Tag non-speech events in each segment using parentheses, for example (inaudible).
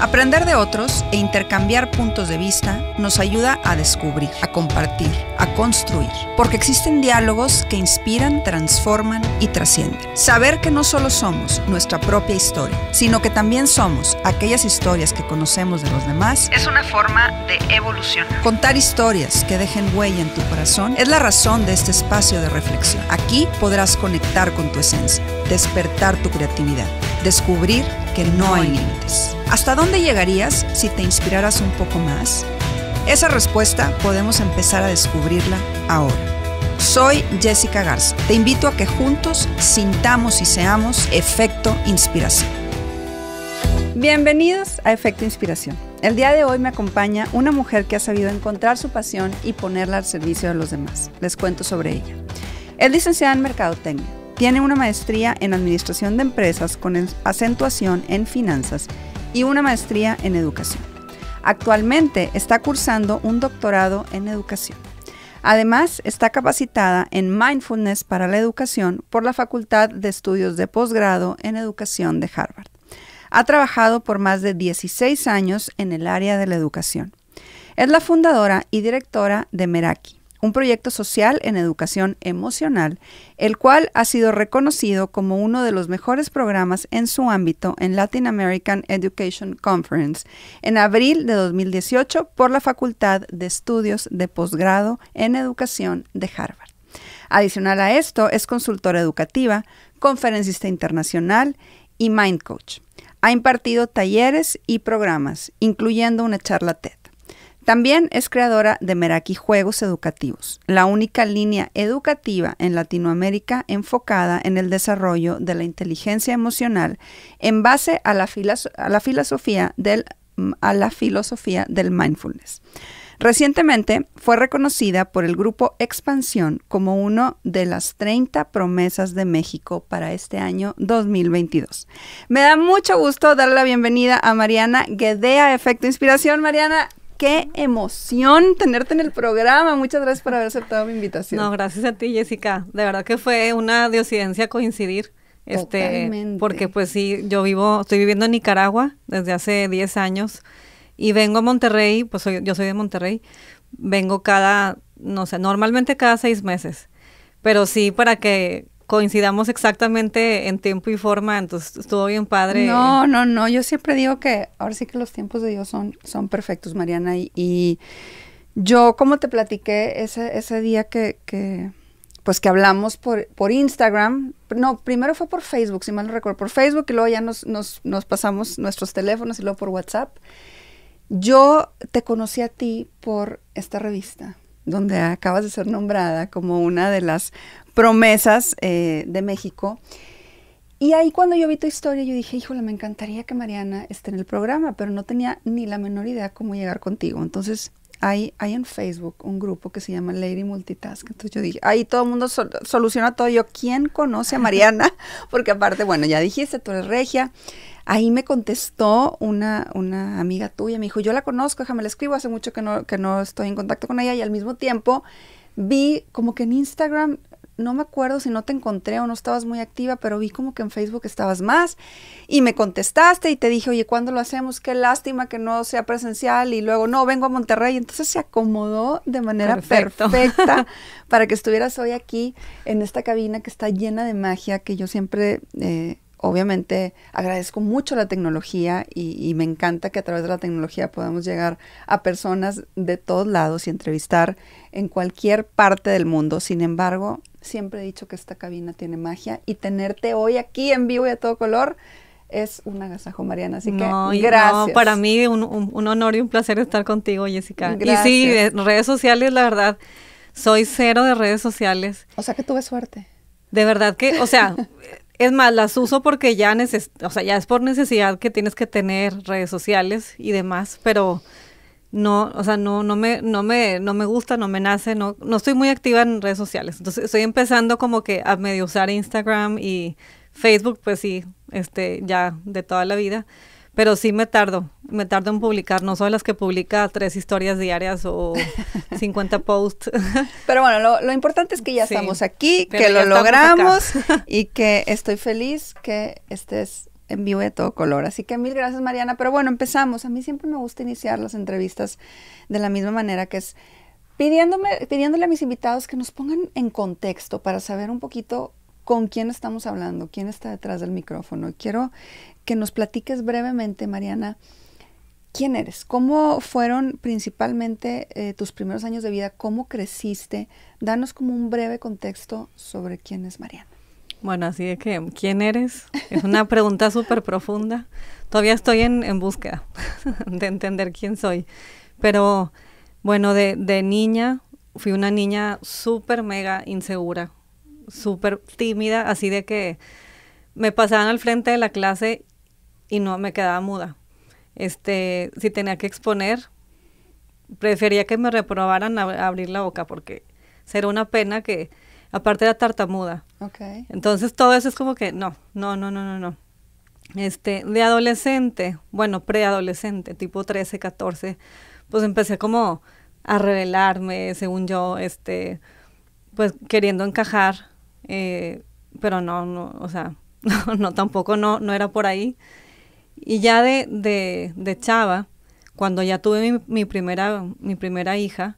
Aprender de otros e intercambiar puntos de vista nos ayuda a descubrir, a compartir, a construir, porque existen diálogos que inspiran, transforman y trascienden. Saber que no solo somos nuestra propia historia, sino que también somos aquellas historias que conocemos de los demás, es una forma de evolución. Contar historias que dejen huella en tu corazón es la razón de este espacio de reflexión. Aquí podrás conectar con tu esencia, despertar tu creatividad, descubrir no hay límites. ¿Hasta dónde llegarías si te inspiraras un poco más? Esa respuesta podemos empezar a descubrirla ahora. Soy Jessica Garza. Te invito a que juntos sintamos y seamos efecto inspiración. Bienvenidos a Efecto Inspiración. El día de hoy me acompaña una mujer que ha sabido encontrar su pasión y ponerla al servicio de los demás. Les cuento sobre ella. Es licenciada en Mercadotecnia tiene una maestría en Administración de Empresas con acentuación en Finanzas y una maestría en Educación. Actualmente está cursando un doctorado en Educación. Además, está capacitada en Mindfulness para la Educación por la Facultad de Estudios de Posgrado en Educación de Harvard. Ha trabajado por más de 16 años en el área de la educación. Es la fundadora y directora de Meraki, un proyecto social en educación emocional, el cual ha sido reconocido como uno de los mejores programas en su ámbito en Latin American Education Conference en abril de 2018 por la Facultad de Estudios de Posgrado en Educación de Harvard. Adicional a esto, es consultora educativa, conferencista internacional y Mind Coach. Ha impartido talleres y programas, incluyendo una charla TED. También es creadora de Meraki Juegos Educativos, la única línea educativa en Latinoamérica enfocada en el desarrollo de la inteligencia emocional en base a la, filosofía, del, filosofía del mindfulness. Recientemente fue reconocida por el grupo Expansión como una de las 30 promesas de México para este año 2022. Me da mucho gusto darle la bienvenida a Mariana Guedea, Efecto Inspiración. Mariana, qué emoción tenerte en el programa. Muchas gracias por haber aceptado mi invitación. No, gracias a ti, Jessica. De verdad que fue una diocidencia coincidir. Este, porque pues sí, yo vivo, estoy viviendo en Nicaragua desde hace 10 años y vengo a Monterrey, pues yo soy de Monterrey, vengo cada, no sé, normalmente cada seis meses, pero sí para que coincidamos exactamente en tiempo y forma, entonces estuvo bien padre. No, no, no, yo siempre digo que ahora sí que los tiempos de Dios son, son perfectos, Mariana, y, yo como te platiqué ese, ese día que, pues que hablamos por, por, Instagram. No, primero fue por Facebook, si mal no recuerdo, por Facebook y luego ya nos, pasamos nuestros teléfonos y luego por WhatsApp. Yo te conocí a ti por esta revista, donde acabas de ser nombrada como una de las promesas eh, de México. Y ahí cuando yo vi tu historia, yo dije, híjole, me encantaría que Mariana esté en el programa, pero no tenía ni la menor idea cómo llegar contigo. Entonces hay, hay en Facebook un grupo que se llama Lady Multitask. Entonces yo dije, ahí todo el mundo soluciona todo. Yo, ¿quién conoce a Mariana? (laughs) Porque aparte, bueno, ya dijiste, tú eres regia. Ahí me contestó una, una amiga tuya, me dijo, yo la conozco, déjame la escribo, hace mucho que no, que no estoy en contacto con ella y al mismo tiempo vi como que en Instagram no me acuerdo si no te encontré o no estabas muy activa, pero vi como que en Facebook estabas más y me contestaste y te dije, oye, ¿cuándo lo hacemos? Qué lástima que no sea presencial y luego, no, vengo a Monterrey. Entonces se acomodó de manera perfecta (laughs) para que estuvieras hoy aquí en esta cabina que está llena de magia, que yo siempre... Eh, obviamente agradezco mucho la tecnología y, y, me encanta que a través de la tecnología podamos llegar a personas de todos lados y entrevistar en cualquier parte del mundo. Sin embargo, Siempre he dicho que esta cabina tiene magia y tenerte hoy aquí en vivo y a todo color es un agasajo, Mariana. Así que gracias. No, para mí un, honor y un placer estar contigo, Jessica. Gracias. Y sí, redes sociales, la verdad, soy cero de redes sociales. O sea que tuve suerte. De verdad que, o sea, (laughs) es más, las uso porque ya, o sea, ya es por necesidad que tienes que tener redes sociales y demás, pero no, o sea, no, no me, no me, no me gusta, no me nace, no, no estoy muy activa en redes sociales. Entonces estoy empezando como que a medio usar Instagram y Facebook, pues sí, este, ya de toda la vida. Pero sí me tardo, me tardo en publicar, no soy las que publica tres historias diarias o 50 (laughs) posts. Pero bueno, lo, importante es que ya estamos aquí, que lo logramos (laughs) y que estoy feliz que estés en vivo de todo color. Así que mil gracias, Mariana. Pero bueno, empezamos. A mí siempre me gusta iniciar las entrevistas de la misma manera que es pidiéndome, pidiéndole a mis invitados que nos pongan en contexto para saber un poquito con quién estamos hablando, quién está detrás del micrófono. Quiero que nos platiques brevemente, Mariana, quién eres, cómo fueron principalmente eh, tus primeros años de vida, cómo creciste. Danos como un breve contexto sobre quién es Mariana. Bueno, así de que, ¿quién eres? Es una pregunta súper profunda. Todavía estoy en, búsqueda (laughs) de entender quién soy. Pero bueno, de, niña, fui una niña súper mega insegura, súper tímida, así de que me pasaban al frente de la clase y no me quedaba muda. Este, si tenía que exponer, prefería que me reprobaran abrir la boca porque será una pena que Aparte la tartamuda. Okay. Entonces todo eso es como que no, no, no, no, no, Este, de adolescente, bueno, preadolescente, tipo 13, 14, pues empecé como a revelarme, según yo, este, pues queriendo encajar, eh, pero no, no, o sea, (laughs) no, tampoco no, no era por ahí. Y ya de, de, de chava, cuando ya tuve mi, mi, primera, mi primera hija,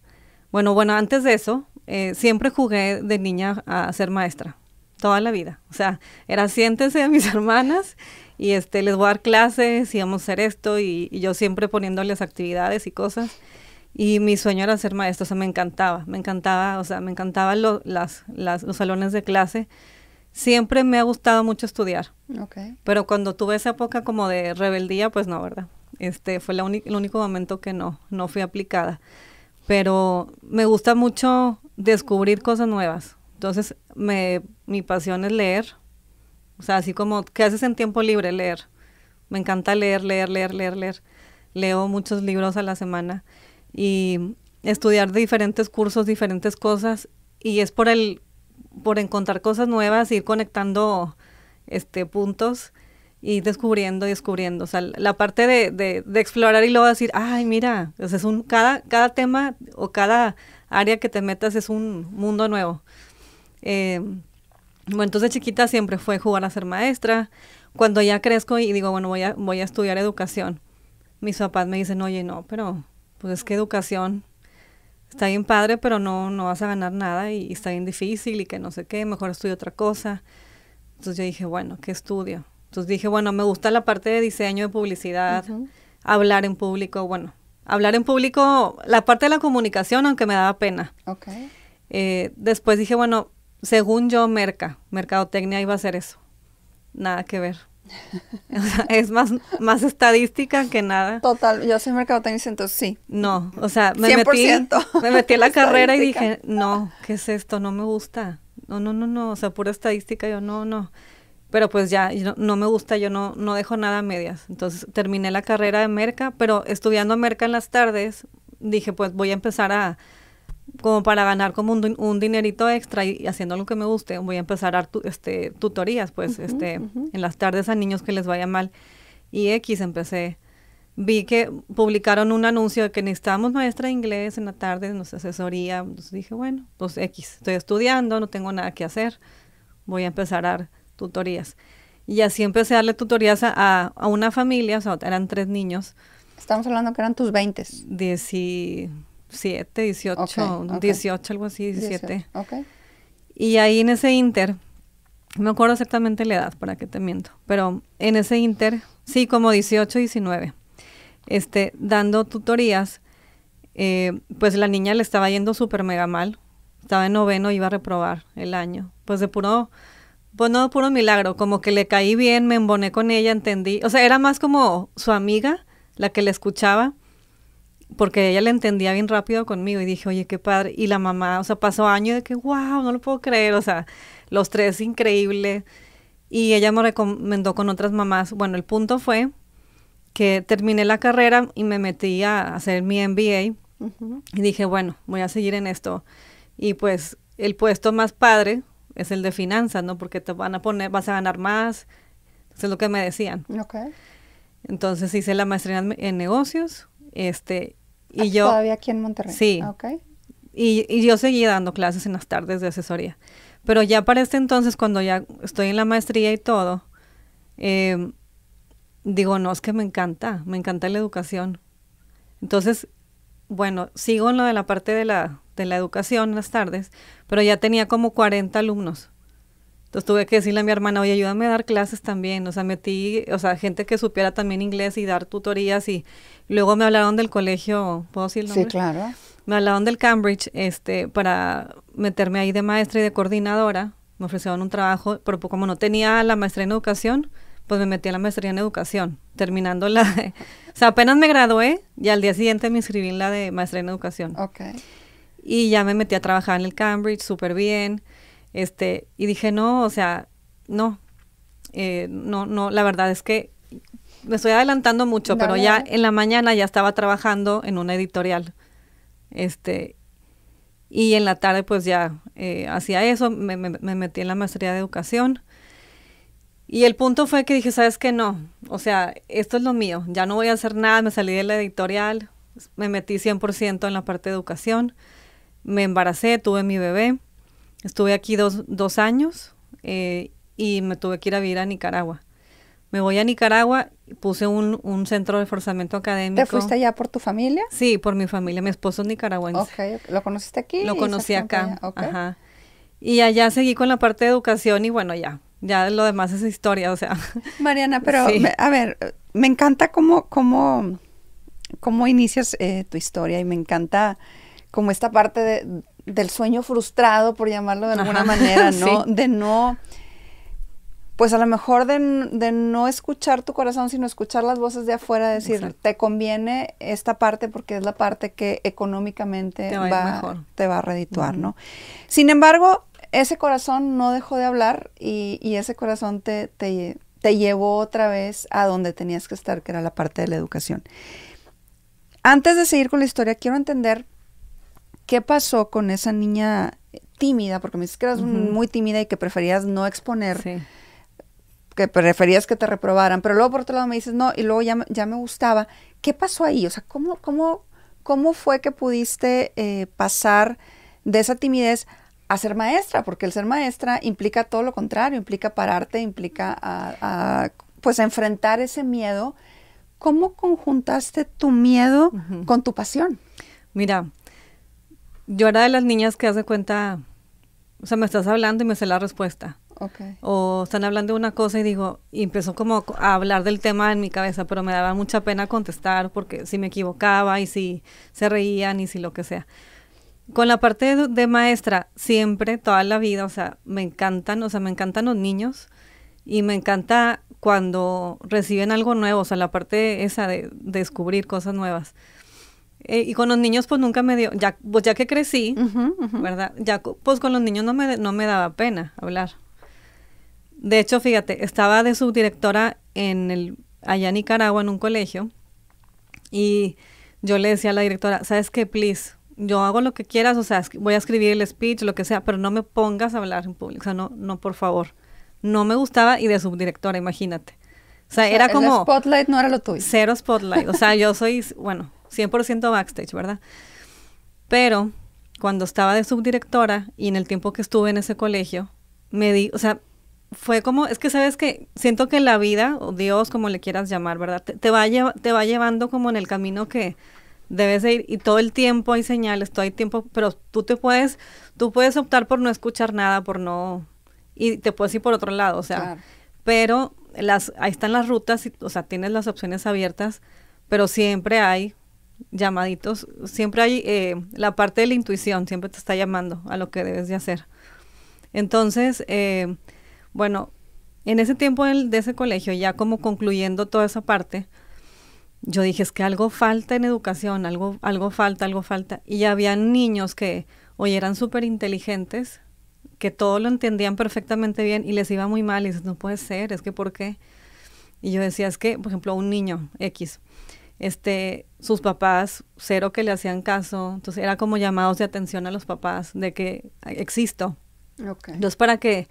bueno, bueno, antes de eso, eh, siempre jugué de niña a ser maestra, toda la vida. O sea, era siéntense a mis (laughs) hermanas y este, les voy a dar clases y vamos a hacer esto y, yo siempre poniéndoles actividades y cosas. Y mi sueño era ser maestra, o sea, me encantaba, me encantaba, o sea, me encantaban las, los salones de clase. Siempre me ha gustado mucho estudiar. Pero cuando tuve esa época como de rebeldía, pues no, ¿verdad? Este fue el único momento que no, no fui aplicada pero me gusta mucho descubrir cosas nuevas. Entonces, me, mi pasión es leer. O sea, así como, ¿qué haces en tiempo libre? Leer. Me encanta leer, leer, leer, leer, leer. Leo muchos libros a la semana y estudiar diferentes cursos, diferentes cosas. Y es por el, por encontrar cosas nuevas, ir conectando este puntos y descubriendo y descubriendo. O sea, la parte de, de, explorar y luego decir, ay, mira, es un, cada, cada tema o cada área que te metas es un mundo nuevo. Em, bueno, entonces chiquita siempre fue jugar a ser maestra. Cuando ya crezco y digo, bueno, voy a, voy a estudiar educación, mis papás me dicen, oye, no, pero pues es que educación está bien padre, pero no, no vas a ganar nada y, y está bien difícil y que no sé qué, mejor estudio otra cosa. Entonces yo dije, bueno, ¿qué estudio? Entonces dije, bueno, me gusta la parte de diseño de publicidad, hablar en público, bueno, hablar en público, la parte de la comunicación, aunque me daba pena. Eh, después dije, bueno, según yo, merca, mercadotecnia iba a ser eso. Nada que ver. (laughs) es más, más estadística que nada. Total, yo soy mercadotecnia, entonces sí. No, o sea, me me metí en la (laughs) carrera y dije, no, ¿qué es esto? No me gusta. No, no, no, no, o sea, pura estadística, yo no, no pero pues ya no, me gusta, yo no, no dejo nada a medias. Entonces terminé la carrera de merca, pero estudiando merca en las tardes, dije pues voy a empezar a, como para ganar como un, dinerito extra y, haciendo lo que me guste, voy a empezar a dar este, tutorías, pues este, en las tardes a niños que les vaya mal. Y X empecé. Vi que publicaron un anuncio de que necesitábamos maestra de inglés en la tarde, nos asesoría. Entonces dije, bueno, pues X, estoy estudiando, no tengo nada que hacer, voy a empezar a dar tutorías. Y así empecé a darle tutorías a, a una familia, eran tres niños. Estamos hablando que eran tus 20. 17, 18, 18, algo así, 17. Y ahí en ese inter, me acuerdo exactamente la edad, para que te miento, pero en ese inter, sí, como 18, 19, este, dando tutorías, eh, pues la niña le estaba yendo súper mega mal, estaba en noveno, iba a reprobar el año, pues de puro pues no, puro milagro, como que le caí bien, me emboné con ella, entendí. O sea, era más como su amiga, la que le escuchaba, porque ella le entendía bien rápido conmigo y dije, oye, qué padre. Y la mamá, o sea, pasó años de que, wow, no lo puedo creer, o sea, los tres increíble. Y ella me recomendó con otras mamás. Bueno, el punto fue que terminé la carrera y me metí a hacer mi MBA. Y dije, bueno, voy a seguir en esto. Y pues el puesto más padre es el de finanzas, ¿no? Porque te van a poner, vas a ganar más. Eso es lo que me decían. Okay. Entonces hice la maestría en, negocios, este, y ah, yo... Todavía aquí en Monterrey. Sí. Okay. Y, y, yo seguí dando clases en las tardes de asesoría. Pero ya para este entonces, cuando ya estoy en la maestría y todo, eh, digo, no, es que me encanta, me encanta la educación. Entonces, bueno, sigo en lo de la parte de la de la educación las tardes, pero ya tenía como 40 alumnos. Entonces tuve que decirle a mi hermana, oye, ayúdame a dar clases también. O sea, metí, o sea, gente que supiera también inglés y dar tutorías. Y luego me hablaron del colegio, ¿puedo decir Sí, claro. Me hablaron del Cambridge este, para meterme ahí de maestra y de coordinadora. Me ofrecieron un trabajo, pero pues como no tenía la maestría en educación, pues me metí a la maestría en educación. Terminando la... (laughs) o sea, apenas me gradué y al día siguiente me inscribí en la de maestría en educación. Ok. Y ya me metí a trabajar en el Cambridge súper bien. Este, y dije, no, o sea, no, eh, no, no, la verdad es que me estoy adelantando mucho, pero ya en la mañana ya estaba trabajando en una editorial. Este, y en la tarde pues ya eh, hacía eso, me, metí en la maestría de educación. Y el punto fue que dije, ¿sabes qué? No, o sea, esto es lo mío, ya no voy a hacer nada, me salí de la editorial, me metí 100% en la parte de educación me embaracé, tuve mi bebé, estuve aquí dos, años eh, y me tuve que ir a vivir a Nicaragua. Me voy a Nicaragua, puse un, centro de forzamiento académico. ¿Te fuiste allá por tu familia? Sí, por mi familia. Mi esposo es nicaragüense. ¿Lo conociste aquí? Lo conocí acá. Y allá seguí con la parte de educación y bueno, ya. Ya lo demás es historia, o sea. (laughs) Mariana, pero a ver, me encanta cómo, cómo, cómo inicias eh, tu historia y me encanta como esta parte del sueño frustrado, por llamarlo de alguna manera, (laughs) ¿no? De no, pues a lo mejor de, no escuchar tu corazón, sino escuchar las voces de afuera, decir, te conviene esta parte porque es la parte que económicamente te va, a redituar, ¿no? Sin embargo, ese corazón no dejó de hablar y, ese corazón te, te llevó otra vez a donde tenías que estar, que era la parte de la educación. Antes de seguir con la historia, quiero entender ¿Qué pasó con esa niña tímida? Porque me dices que eras muy tímida y que preferías no exponer. Que preferías que te reprobaran. Pero luego por otro lado me dices, no, y luego ya, me gustaba. ¿Qué pasó ahí? O sea, ¿cómo, cómo, cómo fue que pudiste eh, pasar de esa timidez a ser maestra? Porque el ser maestra implica todo lo contrario, implica pararte, implica pues enfrentar ese miedo. ¿Cómo conjuntaste tu miedo con tu pasión? Mira, yo era de las niñas que hace cuenta, o sea, me estás hablando y me sé la respuesta. O están hablando de una cosa y digo, y empezó como a hablar del tema en mi cabeza, pero me daba mucha pena contestar porque si me equivocaba y si se reían y si lo que sea. Con la parte de, maestra, siempre, toda la vida, o sea, me encantan, o sea, me encantan los niños y me encanta cuando reciben algo nuevo, o sea, la parte esa de descubrir cosas nuevas. Eh, y con los niños pues nunca me dio, ya, pues ya que crecí, ¿verdad? Ya pues con los niños no me, no me daba pena hablar. De hecho, fíjate, estaba de subdirectora en el, allá en Nicaragua en un colegio y yo le decía a la directora, ¿sabes qué? Please, yo hago lo que quieras, o sea, voy a escribir el speech, lo que sea, pero no me pongas a hablar en público, o sea, no, no, por favor. No me gustaba y de subdirectora, imagínate. O sea, o sea era como... El spotlight no era lo tuyo. Cero spotlight. O sea, yo soy, bueno, 100% backstage, ¿verdad? Pero cuando estaba de subdirectora y en el tiempo que estuve en ese colegio, me di, o sea, fue como, es que sabes que siento que la vida, o Dios, como le quieras llamar, ¿verdad? Te, va te va llevando como en el camino que debes ir y todo el tiempo hay señales, todo el tiempo, pero tú te puedes, tú puedes optar por no escuchar nada, por no, y te puedes ir por otro lado, o sea, pero las, ahí están las rutas, o sea, tienes las opciones abiertas, pero siempre hay llamaditos, siempre hay eh, la parte de la intuición, siempre te está llamando a lo que debes de hacer. Entonces, eh, bueno, en ese tiempo de ese colegio, ya como concluyendo toda esa parte, yo dije, es que algo falta en educación, algo, algo falta, algo falta. Y había niños que hoy eran súper inteligentes, que todo lo entendían perfectamente bien y les iba muy mal. Y dices, no puede ser, es que ¿por qué? Y yo decía, es que, por ejemplo, un niño X este, sus papás, cero que le hacían caso, entonces era como llamados de atención a los papás de que existo. Entonces para que,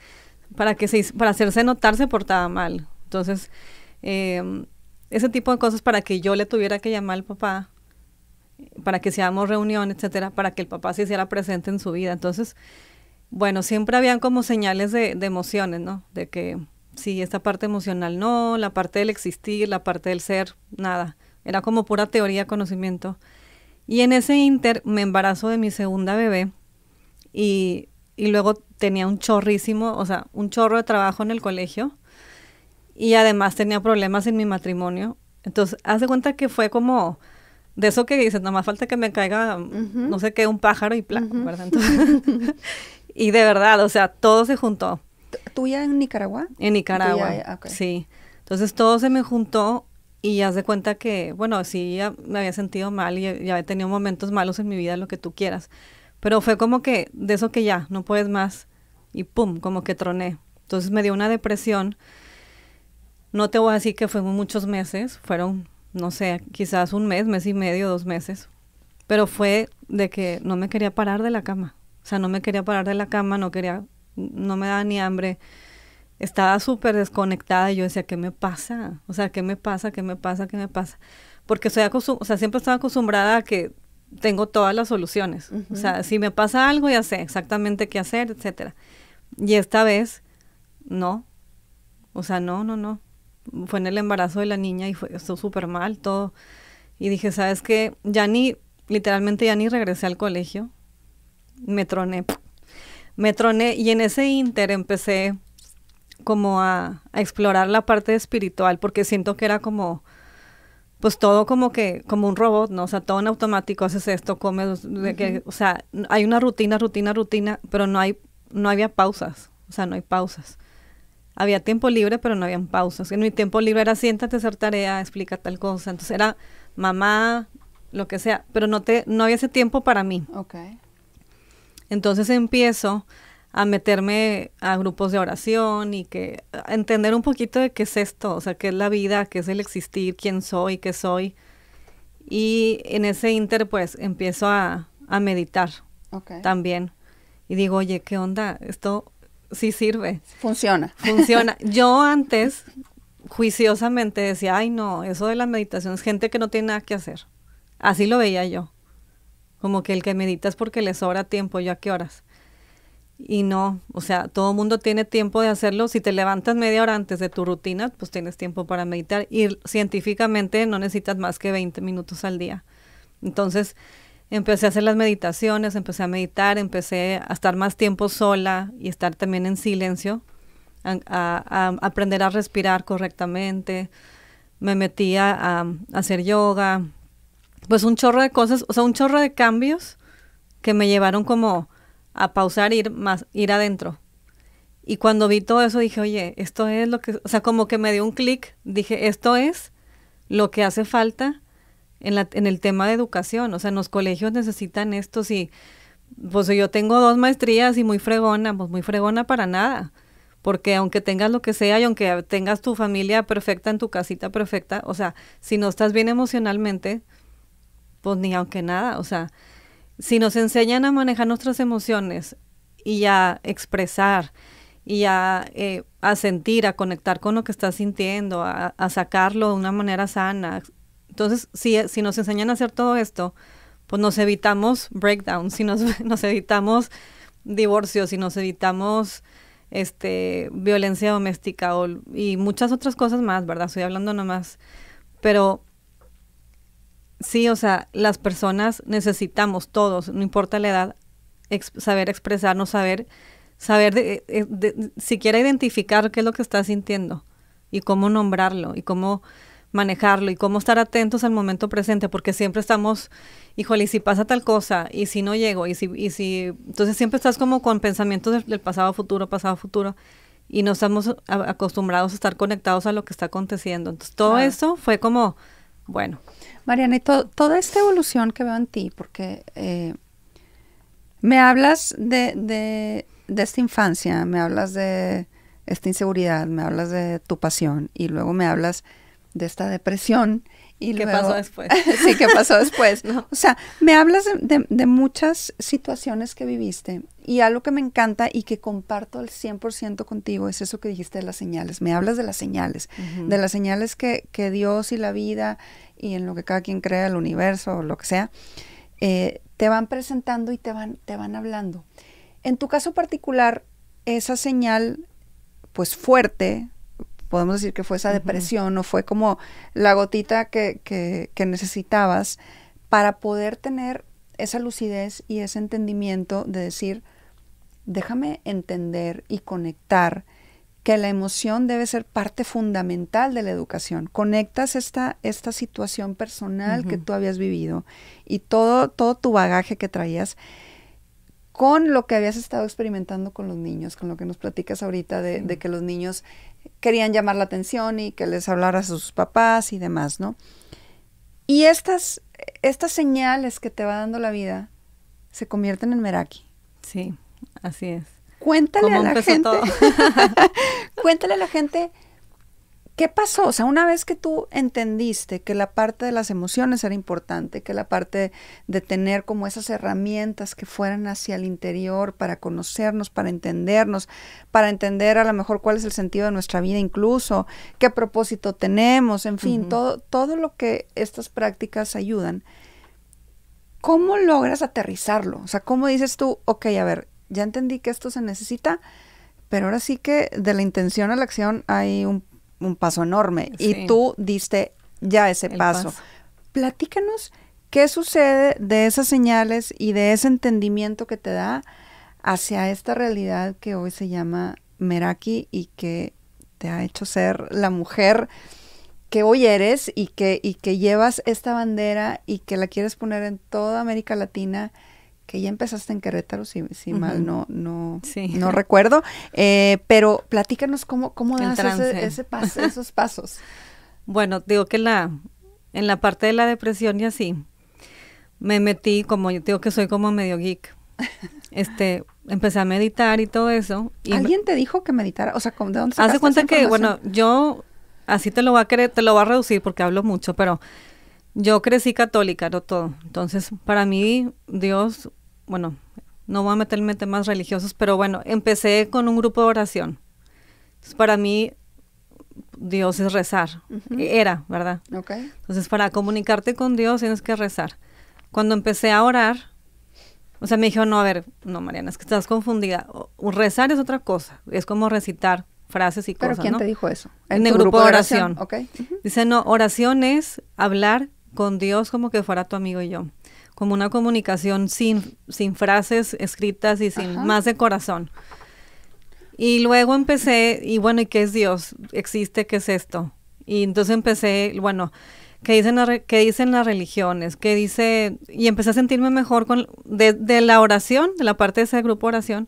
para que se, para hacerse notar se portaba mal. Entonces, em, ese tipo de cosas para que yo le tuviera que llamar al papá, para que seamos reunión, etcétera, para que el papá se hiciera presente en su vida. Entonces, bueno, siempre habían como señales de, de emociones, ¿no? De que sí, esta parte emocional no, la parte del existir, la parte del ser, nada. Era como pura teoría, conocimiento. Y en ese inter me embarazo de mi segunda bebé y, luego tenía un chorrísimo, o sea, un chorro de trabajo en el colegio y además tenía problemas en mi matrimonio. Entonces, haz de cuenta que fue como de eso que dices, nomás falta que me caiga, no sé qué, un pájaro y plan, (laughs) y de verdad, o sea, todo se juntó. ¿Tú ya en Nicaragua? En Nicaragua, ah, sí. Entonces todo se me juntó y haz de cuenta que, bueno, sí, ya me había sentido mal y ya he tenido momentos malos en mi vida, lo que tú quieras. Pero fue como que de eso que ya, no puedes más. Y pum, como que troné. Entonces me dio una depresión. No te voy a decir que fueron muchos meses, fueron, no sé, quizás un mes, mes y medio, dos meses. Pero fue de que no me quería parar de la cama. O sea, no me quería parar de la cama, no quería, no me daba ni hambre estaba súper desconectada y yo decía, ¿qué me pasa? O sea, ¿qué me pasa? ¿Qué me pasa? ¿Qué me pasa? Porque soy o sea, siempre estaba acostumbrada a que tengo todas las soluciones. O sea, si me pasa algo, ya sé exactamente qué hacer, etcétera. Y esta vez, no. O sea, no, no, no. Fue en el embarazo de la niña y fue, estuvo súper mal todo. Y dije, ¿sabes qué? Ya ni, literalmente ya ni regresé al colegio. Me troné. Me troné y en ese inter empecé como a, explorar la parte espiritual, porque siento que era como, pues todo como que, como un robot, ¿no? O sea, todo en automático, haces esto, comes, de que, o sea, hay una rutina, rutina, rutina, pero no hay, no había pausas, o sea, no hay pausas. Había tiempo libre, pero no habían pausas. En mi tiempo libre era siéntate hacer tarea, explica tal cosa. Entonces era mamá, lo que sea, pero no, te, no había ese tiempo para mí. Ok. Entonces empiezo a meterme a grupos de oración y que entender un poquito de qué es esto, o sea, qué es la vida, qué es el existir, quién soy, qué soy. Y en ese inter, pues, empiezo a, a meditar también. Y digo, oye, ¿qué onda? Esto sí sirve. Funciona. Funciona. (laughs) Yo antes, juiciosamente, decía, ay, no, eso de la meditación es gente que no tiene nada que hacer. Así lo veía yo. Como que el que medita es porque le sobra tiempo, ¿yo a qué horas? Y no, o sea, todo el mundo tiene tiempo de hacerlo. Si te levantas media hora antes de tu rutina, pues tienes tiempo para meditar. Y científicamente no necesitas más que 20 minutos al día. Entonces, empecé a hacer las meditaciones, empecé a meditar, empecé a estar más tiempo sola y estar también en silencio, a, aprender a respirar correctamente. Me metí a, a hacer yoga. Pues un chorro de cosas, o sea, un chorro de cambios que me llevaron como a pausar, ir más, ir adentro. Y cuando vi todo eso dije, oye, esto es lo que, o sea, como que me dio un clic, dije, esto es lo que hace falta en, la, en el tema de educación, o sea, los colegios necesitan esto, y pues yo tengo dos maestrías y muy fregona, pues muy fregona para nada, porque aunque tengas lo que sea y aunque tengas tu familia perfecta en tu casita perfecta, o sea, si no estás bien emocionalmente, pues ni aunque nada, o sea, si nos enseñan a manejar nuestras emociones y a expresar y a, eh, a sentir, a conectar con lo que estás sintiendo, a, sacarlo de una manera sana. Entonces, si, si, nos enseñan a hacer todo esto, pues nos evitamos breakdowns, si nos, (laughs) evitamos divorcios, si nos evitamos este, violencia doméstica y muchas otras cosas más, ¿verdad? Estoy hablando nomás. Pero Sí, o sea, las personas necesitamos todos, no importa la edad, saber expresarnos, saber, saber eh, eh, de, siquiera identificar qué es lo que está sintiendo y cómo nombrarlo y cómo manejarlo y cómo estar atentos al momento presente, porque siempre estamos, híjole, y si pasa tal cosa, y si no llego, y si, y si, entonces siempre estás como con pensamientos del, pasado, futuro, pasado, futuro, y no estamos acostumbrados a estar conectados a lo que está aconteciendo. Entonces todo esto eso fue como bueno, Mariana, y toda esta evolución que veo en ti, porque eh, me hablas de, esta infancia, me hablas de esta inseguridad, me hablas de tu pasión y luego me hablas de esta depresión y ¿Qué pasó después? (laughs) sí, ¿qué pasó después? (laughs) O sea, me hablas de, muchas situaciones que viviste y algo que me encanta y que comparto al 100% contigo es eso que dijiste de las señales. Me hablas de las señales, de las señales que, Dios y la vida y en lo que cada quien crea, el universo o lo que sea, eh, te van presentando y te van, te van hablando. En tu caso particular, esa señal, pues fuerte, podemos decir que fue esa depresión o fue como la gotita que, que, necesitabas para poder tener esa lucidez y ese entendimiento de decir, déjame entender y conectar que la emoción debe ser parte fundamental de la educación. Conectas esta, esta situación personal que tú habías vivido y todo, todo tu bagaje que traías con lo que habías estado experimentando con los niños, con lo que nos platicas ahorita de, de que los niños querían llamar la atención y que les hablara a sus papás y demás, ¿no? Y estas, estas señales que te va dando la vida se convierten en meraki. Sí, así es. Cuéntale a la gente. (laughs) cuéntale a la gente ¿Qué pasó? O sea, una vez que tú entendiste que la parte de las emociones era importante, que la parte de tener como esas herramientas que fueran hacia el interior para conocernos, para entendernos, para entender a lo mejor cuál es el sentido de nuestra vida incluso, qué propósito tenemos, en fin, todo, todo lo que estas prácticas ayudan, ¿cómo logras aterrizarlo? O sea, ¿cómo dices tú, ok, a ver, ya entendí que esto se necesita, pero ahora sí que de la intención a la acción hay un un paso enorme y tú diste ya ese paso. paso. Platícanos qué sucede de esas señales y de ese entendimiento que te da hacia esta realidad que hoy se llama Meraki y que te ha hecho ser la mujer que hoy eres y que, y que llevas esta bandera y que la quieres poner en toda América Latina que ya empezaste en Querétaro, si, si mal no, no, no recuerdo. Eh, pero platícanos cómo, cómo das ese, paso, esos pasos. (laughs) Bueno, digo que la, en la parte de la depresión y así, me metí, como yo digo que soy como medio geek, (laughs) este, empecé a meditar y todo eso. ¿Alguien te dijo que meditara? O sea, ¿de dónde Haz de cuenta que, bueno, yo, así te lo va a te lo va a reducir porque hablo mucho, pero yo crecí católica, no todo. Entonces, para mí, Dios bueno, no voy a meterme en temas religiosos, pero bueno, empecé con un grupo de oración. para mí, Dios es rezar. E-, era, ¿verdad? Okay. Entonces, para comunicarte con Dios tienes que rezar. Cuando empecé a orar, o sea, me dijo, no, a ver, no, Mariana, es que estás confundida. rezar es otra cosa, es como recitar frases y cosas. ¿Pero quién te dijo eso? En, el grupo, de oración. Dice, no, oración es hablar con Dios como que fuera tu amigo y yo como una comunicación sin, sin frases escritas y sin más de corazón. Y luego empecé, y bueno, ¿y qué es Dios? ¿Existe? ¿Qué es esto? Y entonces empecé, bueno, ¿qué dicen, dicen las religiones? ¿Qué dice? Y empecé a sentirme mejor con, de, la oración, de la parte de ese grupo oración.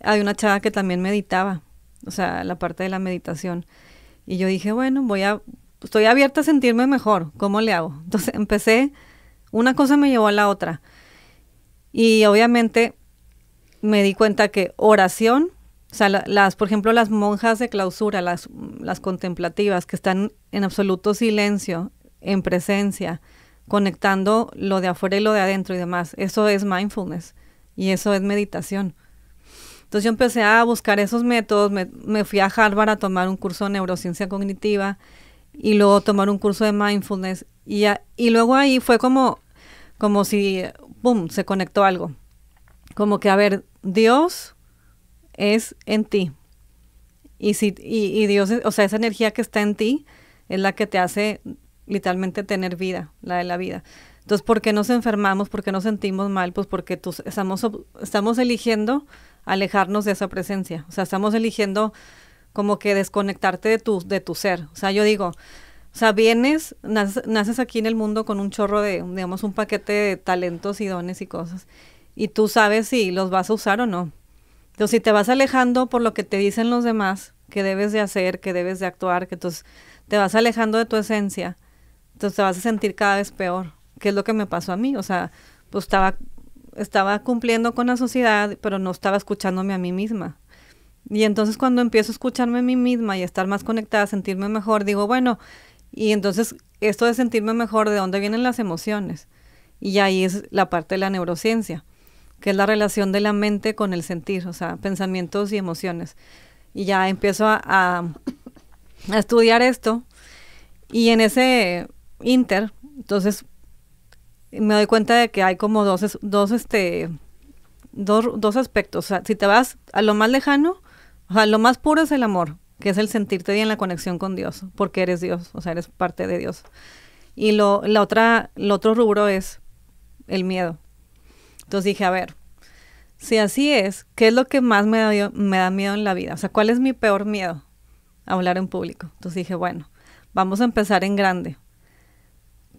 Hay una chava que también meditaba, o sea, la parte de la meditación. Y yo dije, bueno, voy a, estoy abierta a sentirme mejor, ¿cómo le hago? Entonces empecé una cosa me llevó a la otra. Y obviamente me di cuenta que oración, las, por ejemplo, las monjas de clausura, las, contemplativas, que están en absoluto silencio, en presencia, conectando lo de afuera y lo de adentro y demás. Eso es mindfulness y eso es meditación. Entonces yo empecé a buscar esos métodos, me, fui a Harvard a tomar un curso de neurociencia cognitiva y luego tomar un curso de mindfulness. Y, y luego ahí fue como, como si, ¡boom!, se conectó algo. Como que, a ver, Dios es en ti. Y, si, y, y Dios, o sea, esa energía que está en ti es la que te hace literalmente tener vida, la de la vida. Entonces, ¿por qué nos enfermamos? ¿Por qué nos sentimos mal? Pues porque tú, estamos, estamos eligiendo alejarnos de esa presencia. O sea, estamos eligiendo como que desconectarte de tu, de tu ser. O sea, yo digo, o sea, vienes, naces, aquí en el mundo con un chorro de, digamos, un paquete de talentos y dones y cosas. Y tú sabes si los vas a usar o no. Entonces, si te vas alejando por lo que te dicen los demás, que debes de hacer, que debes de actuar, que entonces te vas alejando de tu esencia, entonces te vas a sentir cada vez peor, que es lo que me pasó a mí. O sea, pues estaba, estaba cumpliendo con la sociedad, pero no estaba escuchándome a mí misma. Y entonces cuando empiezo a escucharme a mí misma y estar más conectada, sentirme mejor, digo, bueno, y entonces esto de sentirme mejor, ¿de dónde vienen las emociones? Y ahí es la parte de la neurociencia, que es la relación de la mente con el sentir, o sea, pensamientos y emociones. Y ya empiezo a, estudiar esto. Y en ese inter, entonces me doy cuenta de que hay como dos, este, dos, dos aspectos. si te vas a lo más lejano, o sea, lo más puro es el amor, que es el sentirte bien en la conexión con Dios, porque eres Dios, o sea, eres parte de Dios. Y lo, la otra, el otro rubro es el miedo. Entonces dije, a ver, si así es, ¿qué es lo que más me da, me da miedo en la vida? O sea, ¿cuál es mi peor miedo? Hablar en público. Entonces dije, bueno, vamos a empezar en grande.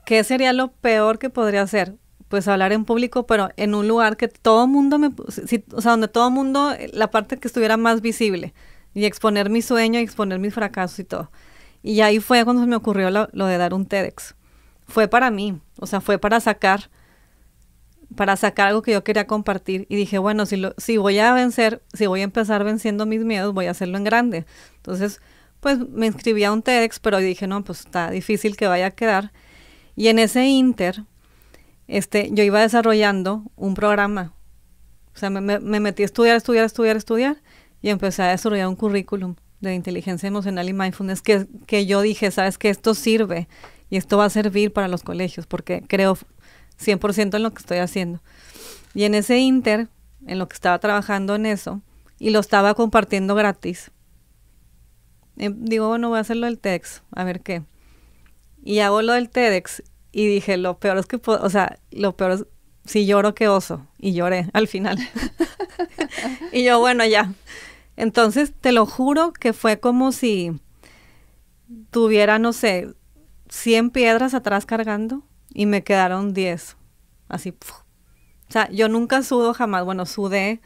¿Qué sería lo peor que podría hacer? pues hablar en público, pero en un lugar que todo mundo me, o sea, donde todo mundo, la parte que estuviera más visible y exponer mi sueño y exponer mis fracasos y todo. Y ahí fue cuando se me ocurrió lo, de dar un TEDx. Fue para mí, o sea, fue para sacar, para sacar algo que yo quería compartir. Y dije, bueno, si, si voy a vencer, si voy a empezar venciendo mis miedos, voy a hacerlo en grande. Entonces, pues me inscribí a un TEDx, pero dije, no, pues está difícil que vaya a quedar. Y en ese inter, este, yo iba desarrollando un programa. O sea, me, metí a estudiar, estudiar, estudiar, estudiar y empecé a desarrollar un currículum de inteligencia emocional y mindfulness que, que yo dije, sabes que esto sirve y esto va a servir para los colegios porque creo 100% en lo que estoy haciendo. Y en ese inter, en lo que estaba trabajando en eso, y lo estaba compartiendo gratis. Em, digo, bueno, voy a hacer lo del TEDx, a ver qué. Y hago lo del TEDx y dije, lo peor es que, o sea, lo peor es, si lloro que oso, y lloré al final. (laughs) y yo, bueno, ya. Entonces, te lo juro que fue como si tuviera, no sé, 100 piedras atrás cargando y me quedaron 10. Así. O sea, yo nunca sudo jamás. Bueno, sudé.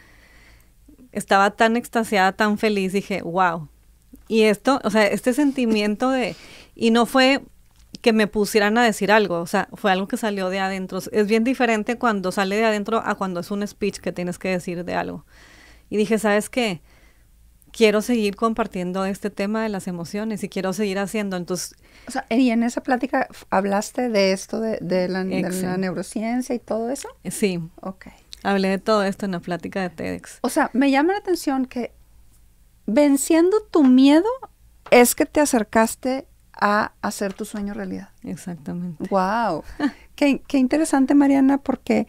Estaba tan extasiada, tan feliz. Dije, wow. Y esto, o sea, este sentimiento de... Y no fue que me pusieran a decir algo, o sea, fue algo que salió de adentro. Es bien diferente cuando sale de adentro a cuando es un speech que tienes que decir de algo. Y dije, ¿sabes qué? Quiero seguir compartiendo este tema de las emociones y quiero seguir haciendo. Entonces, o sea, y en esa plática hablaste de esto, de, la, la neurociencia y todo eso. Sí. Ok. Hablé de todo esto en la plática de TEDx. O sea, me llama la atención que venciendo tu miedo es que te acercaste a hacer tu sueño realidad. Exactamente. ¡Wow! (laughs) qué, interesante, Mariana, porque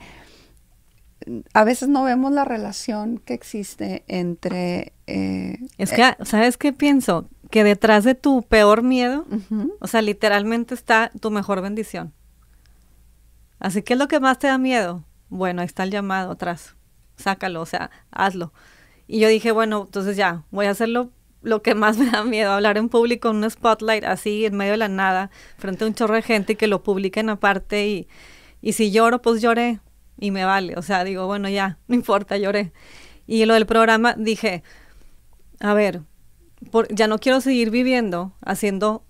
a veces no vemos la relación que existe entre... Eh, es que, ah, ¿sabes qué pienso? Que detrás de tu peor miedo, o sea, literalmente está tu mejor bendición. Así que es lo que más te da miedo. Bueno, está el llamado atrás. Sácalo, o sea, hazlo. Y yo dije, bueno, entonces ya, voy a hacerlo lo que más (laughs) me da miedo, hablar en público en un spotlight así, en medio de la nada, frente a un chorro de gente y que lo publiquen aparte y, y si lloro, pues lloré y me vale. O sea, digo, bueno, ya, (laughs) no importa, lloré. Y lo del programa dije, a ver, por, ya no quiero seguir viviendo haciendo,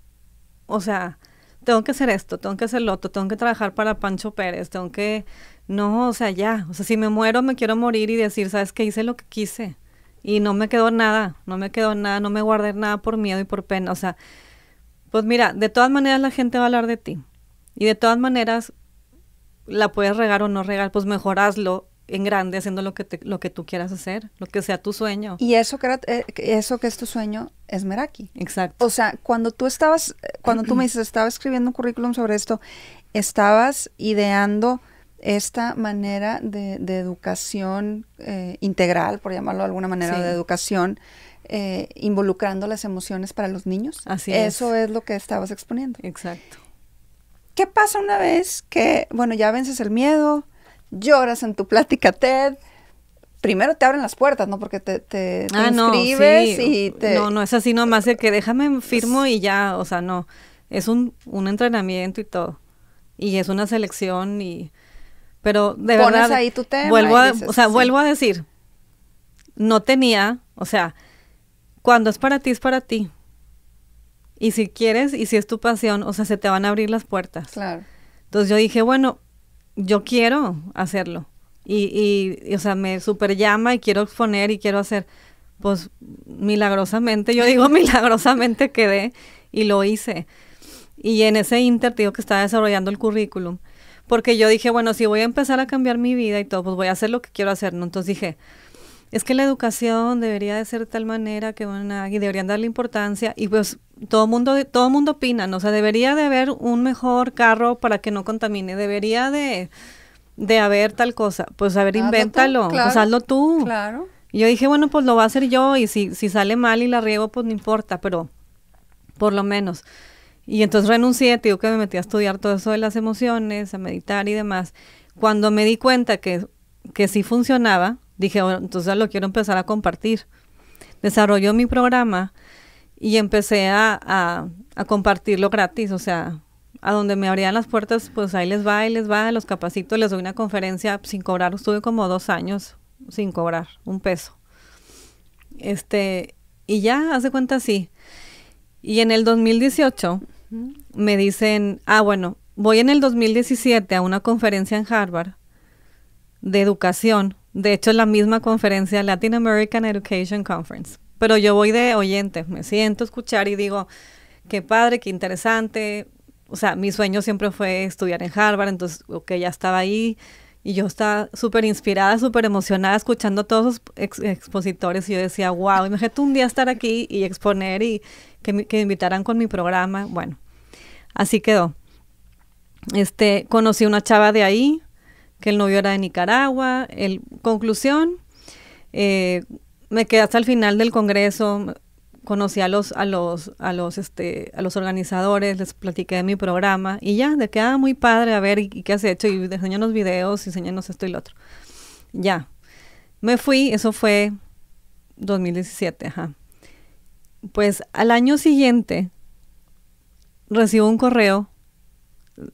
o sea, tengo que hacer esto, tengo que hacer lo otro, tengo que trabajar para Pancho Pérez, tengo que, no, o sea, ya, o sea, si me muero, me quiero morir y decir, sabes que hice lo que quise. Y no me quedó nada, no me quedó nada, no me guardé nada por miedo y por pena. O sea, pues mira, de todas maneras la gente va a hablar de ti. Y de todas maneras la puedes regar o no regar, pues mejor hazlo en grande haciendo lo que, lo que tú quieras hacer, lo que sea tu sueño. Y eso eh, que, eso que es tu sueño es Meraki. Exacto. O sea, cuando tú estabas, cuando tú me dices, estaba escribiendo un currículum sobre esto, estabas ideando esta manera de, educación eh, integral, por llamarlo de alguna manera, de educación, eh, involucrando las emociones para los niños. Así Eso es. lo que estabas exponiendo. Exacto. ¿Qué pasa una vez que, bueno, ya vences el miedo, lloras en tu plática TED, primero te abren las puertas, ¿no? Porque te, te, ah, no, y te... No, no, es así nomás de que déjame firmo y ya, o sea, no. Es un, un entrenamiento y todo. Y es una selección y pero de verdad, ahí tu vuelvo a, o sea, vuelvo a decir, no tenía, o sea, cuando es para ti, es para ti. Y si quieres y si es tu pasión, o sea, se te van a abrir las puertas. Claro. Entonces yo dije, bueno, yo quiero hacerlo. Y, y, y o sea, me super llama y quiero exponer y quiero hacer. Pues milagrosamente, yo digo (laughs) milagrosamente quedé y lo hice. Y en ese inter, digo que estaba desarrollando el currículum porque yo dije, bueno, si voy a empezar a cambiar mi vida y todo, pues voy a hacer lo que quiero hacer, ¿no? Entonces dije, es que la educación debería de ser de tal manera que van y deberían darle importancia y pues todo mundo todo mundo opina, ¿no? o sea, debería de haber un mejor carro para que no contamine, debería de, de haber tal cosa, pues a ver, invéntalo, tú, pues hazlo tú. Claro. Y yo dije, bueno, pues lo va a hacer yo y si, si sale mal y la riego, pues no importa, pero por lo menos. Y entonces renuncié, digo que me metí a estudiar todo eso de las emociones, a meditar y demás. Cuando me di cuenta que, que sí funcionaba, dije, bueno, entonces lo quiero empezar a compartir. Desarrolló mi programa y empecé a, a, compartirlo gratis, o sea, a donde me abrían las puertas, pues ahí les va, ahí les va, los capacito, les doy una conferencia sin cobrar, estuve como dos años sin cobrar un peso. Este, y ya, hace cuenta sí. Y en el 2018 me dicen, ah, bueno, voy en el 2017 a una conferencia en Harvard de educación. De hecho, es la misma conferencia, Latin American Education Conference. Pero yo voy de oyente, me siento a escuchar y digo, qué padre, qué interesante. O sea, mi sueño siempre fue estudiar en Harvard, entonces, ok, ya estaba ahí. Y yo estaba súper inspirada, súper emocionada, escuchando a todos los expositores. Y yo decía, wow, imagínate un día estar aquí y exponer y que me, que invitaran con mi programa. Bueno, así quedó. Este, conocí una chava de ahí, que el novio era de Nicaragua. El, conclusión, eh, me quedé hasta el final del congreso, conocí a los, a los, a los, este, a los organizadores, les platiqué de mi programa y ya, de que, ah, muy padre, a ver, ¿y, qué has hecho? Y los videos, y esto y lo otro. Ya. Me fui, eso fue 2017, ajá. Pues al año siguiente recibo un correo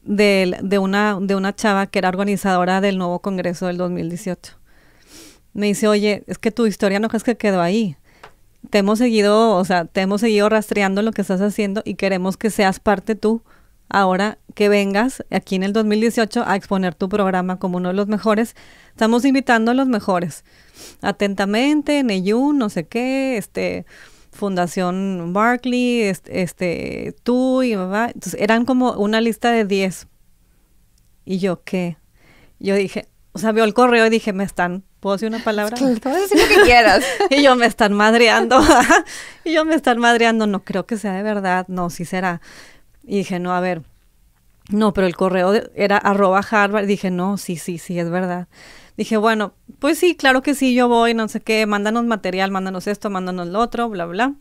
de, una, de una chava que era organizadora del nuevo Congreso del 2018. Me dice, oye, es que tu historia no es que quedó ahí. Te hemos seguido, o sea, te hemos seguido rastreando lo que estás haciendo y queremos que seas parte tú ahora que vengas aquí en el 2018 a exponer tu programa como uno de los mejores. Estamos invitando a los mejores. Atentamente, Neyun, no sé qué, este, Fundación Barclay, este, este, tú y mamá. Entonces, eran como una lista de 10. Y yo, ¿qué? Yo dije, o sea, vio el correo y dije, me están, ¿puedo decir una palabra? Puedes decir lo que (laughs) quieras. y yo, me están madreando. (laughs) y yo, me están madreando. No creo que sea de verdad. No, sí será. Y dije, no, a ver. No, pero el correo era arroba Harvard. Dije, no, sí, sí, sí, es verdad dije, bueno, pues sí, claro que sí, yo voy, no sé qué, mándanos material, mándanos esto, mándanos lo otro, bla, bla.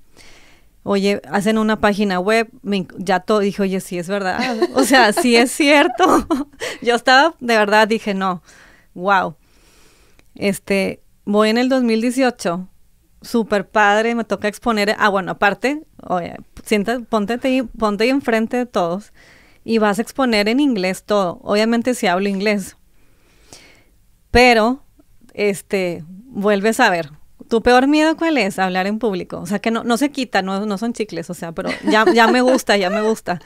Oye, hacen una página web, ya todo, dije, oye, sí es verdad, o sea, sí es cierto. (laughs) yo estaba, de verdad, dije, no, wow. Este, voy en el 2018, súper padre, me toca exponer, ah, bueno, aparte, oye, sienta, ponte, ponte ahí enfrente de todos y vas a exponer en inglés todo. Obviamente si hablo inglés. Pero, este, vuelves a ver. ¿Tu peor miedo cuál es? Hablar en público. O sea, que no, no se quita, no, no son chicles, o sea, pero ya, ya me gusta, ya me gusta.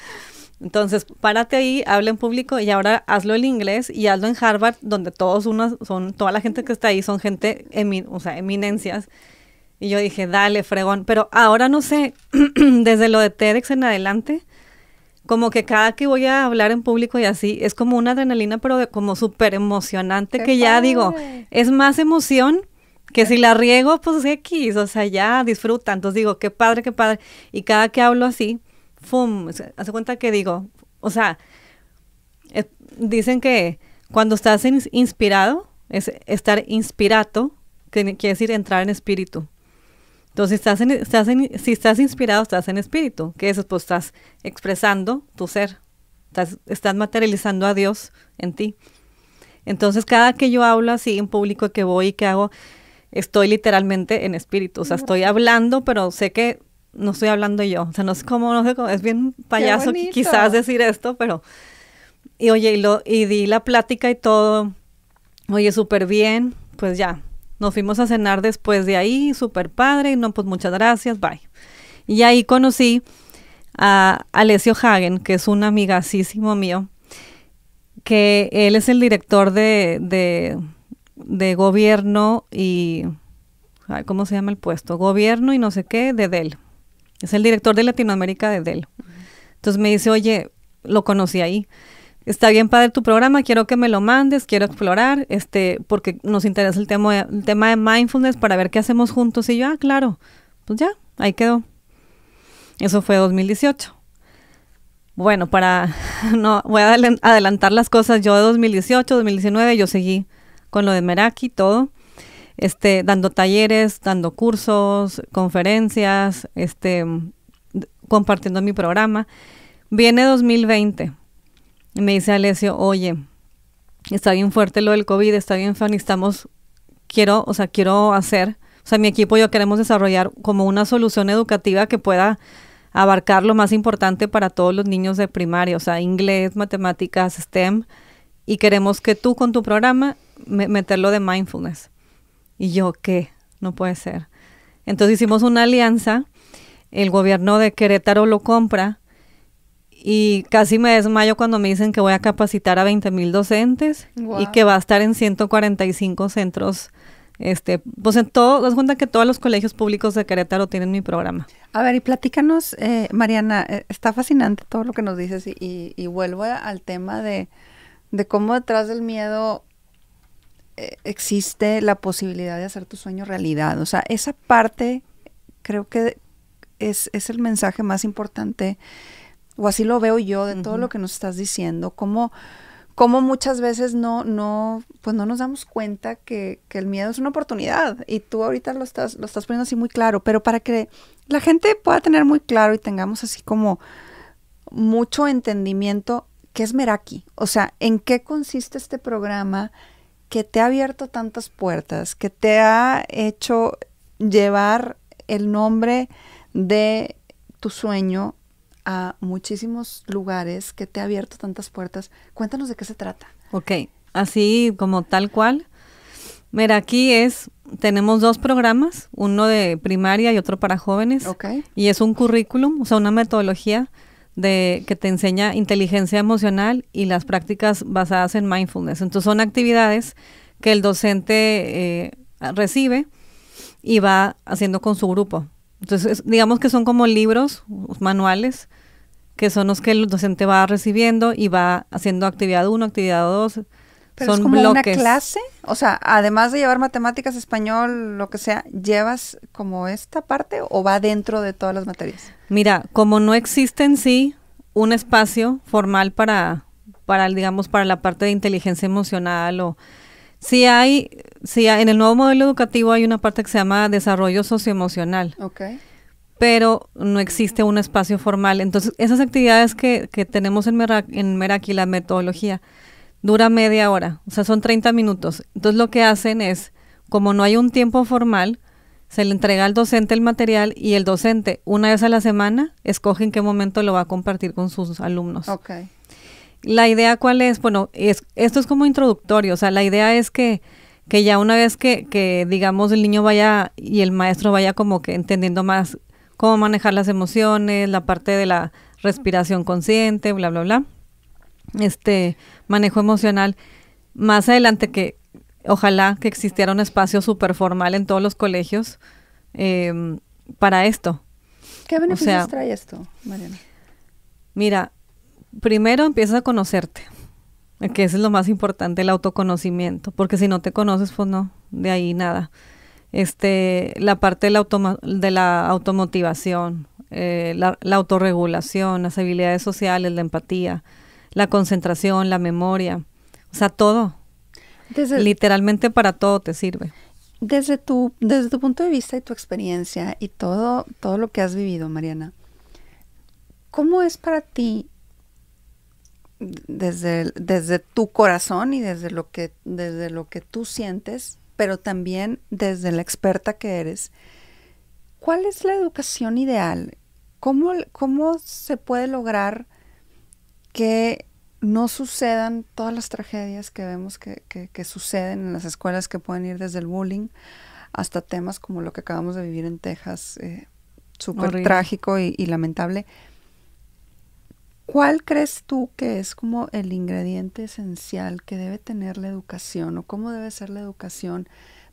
Entonces, párate ahí, habla en público y ahora hazlo en inglés y hazlo en Harvard, donde todos unos son, toda la gente que está ahí son gente, o sea, eminencias. Y yo dije, dale, fregón. Pero ahora no sé, (clears throat) desde lo de TEDx en adelante, como que cada que voy a hablar en público y así, es como una adrenalina, pero como súper emocionante, que ya digo, es más emoción que si la riego, pues X, o sea, ya disfrutan, Entonces digo, qué padre, qué padre. Y cada que hablo así, ¡fum! Hace cuenta que digo, o sea, eh, dicen que cuando estás inspirado, es estar inspirato, que quiere decir entrar en espíritu. Entonces, estás estás si estás inspirado, estás en espíritu. que es? Pues estás expresando tu ser. Estás, estás, materializando a Dios en ti. Entonces, cada que yo hablo así en público que voy y que hago, estoy literalmente en espíritu. O sea, estoy hablando, pero sé que no estoy hablando yo. O sea, no sé cómo, no sé cómo. Es bien payaso quizás decir esto, pero... Y oye, lo, y di la plática y todo. Oye, súper bien. Pues ya, nos fuimos a cenar después de ahí, súper padre, no, pues muchas gracias, bye. Y ahí conocí a Alessio Hagen, que es un amigasísimo mío, que él es el director de, de, de gobierno y, ¿cómo se llama el puesto? Gobierno y no sé qué, de Dell. Es el director de Latinoamérica de Dell. Entonces me dice, oye, lo conocí ahí está bien padre tu programa, quiero que me lo mandes, quiero explorar, este, porque nos interesa el tema, de, el tema de mindfulness para ver qué hacemos juntos. Y yo, ah, claro, pues ya, ahí quedó. Eso fue 2018. Bueno, para (laughs) no voy a adelantar las cosas, yo de 2018, 2019 yo seguí con lo de Meraki todo, este dando talleres, dando cursos, conferencias, este compartiendo mi programa. Viene 2020 me dice Alessio, oye, está bien fuerte lo del COVID, está bien fan, estamos, quiero, o sea, quiero hacer, o sea, mi equipo y yo queremos desarrollar como una solución educativa que pueda abarcar lo más importante para todos los niños de primaria, o sea, inglés, matemáticas, STEM, y queremos que tú con tu programa meterlo de mindfulness. Y yo, ¿qué? No puede ser. Entonces hicimos una alianza, el gobierno de Querétaro lo compra, y casi me desmayo cuando me dicen que voy a capacitar a 20.000 docentes y que va a estar en 145 centros. Este, pues en todo, das cuenta que todos los colegios públicos de Querétaro tienen mi programa. A ver, y platícanos, eh, Mariana, eh, está fascinante todo lo que nos dices y, vuelvo al tema de, cómo detrás del miedo eh, existe la posibilidad de hacer tu sueño realidad. O sea, esa parte creo que es, es el mensaje más importante o así lo veo yo de todo lo que nos estás diciendo, cómo, cómo muchas veces no, no, pues no nos damos cuenta que, que, el miedo es una oportunidad y tú ahorita lo estás, lo estás poniendo así muy claro, pero para que la gente pueda tener muy claro y tengamos así como mucho entendimiento, ¿qué es Meraki? O sea, ¿en qué consiste este programa que te ha abierto tantas puertas, que te ha hecho llevar el nombre de tu sueño a muchísimos lugares, que te ha abierto tantas puertas. Cuéntanos de qué se trata. Ok, así como tal cual. Mira, aquí es, tenemos dos programas, uno de primaria y otro para jóvenes. Okay. Y es un currículum, o sea, una metodología de que te enseña inteligencia emocional y las prácticas basadas en mindfulness. Entonces son actividades que el docente eh, recibe y va haciendo con su grupo. Entonces, digamos que son como libros, manuales que son los que el docente va recibiendo y va haciendo actividad 1, actividad 2. Pero son es como una clase, o sea, además de llevar matemáticas, español, lo que sea, ¿llevas como esta parte o va dentro de todas las materias? Mira, como no existe en sí un espacio formal para, para digamos, para la parte de inteligencia emocional o... si hay, si en el nuevo modelo educativo hay una parte que se llama desarrollo socioemocional. Okay pero no existe un espacio formal. Entonces, esas actividades que, que tenemos en, Meraki, en Meraki, la metodología, dura media hora, o sea, son 30 minutos. Entonces, lo que hacen es, como no hay un tiempo formal, se le entrega al docente el material y el docente, una vez a la semana, escoge en qué momento lo va a compartir con sus alumnos. Okay. La idea cuál es, bueno, es, esto es como introductorio, o sea, la idea es que que ya una vez que, que, digamos el niño vaya y el maestro vaya como que entendiendo más cómo manejar las emociones, la parte de la respiración consciente, bla, bla, bla. Este manejo emocional. Más adelante que ojalá que existiera un espacio súper formal en todos los colegios em, para esto. ¿Qué beneficios trae esto, Mariana? Mira, primero empiezas a conocerte, que eso es lo más importante, el autoconocimiento, porque si no te conoces, pues no, de ahí nada este, la parte de la, de la automotivación, eh, la, autorregulación, las habilidades sociales, la empatía, la concentración, la memoria, o sea, todo. Literalmente para todo te sirve. Desde tu, desde tu punto de vista y tu experiencia y todo, todo lo que has vivido, Mariana, ¿cómo es para ti desde, desde tu corazón y desde lo que, desde lo que tú sientes pero también desde la experta que eres, ¿cuál es la educación ideal? ¿Cómo, se puede lograr que no sucedan todas las tragedias que vemos que, suceden en las escuelas que pueden ir desde el bullying hasta temas como lo que acabamos de vivir en Texas, eh, súper trágico y lamentable? ¿Cuál crees tú que es como el ingrediente esencial que debe tener la educación o cómo debe ser la educación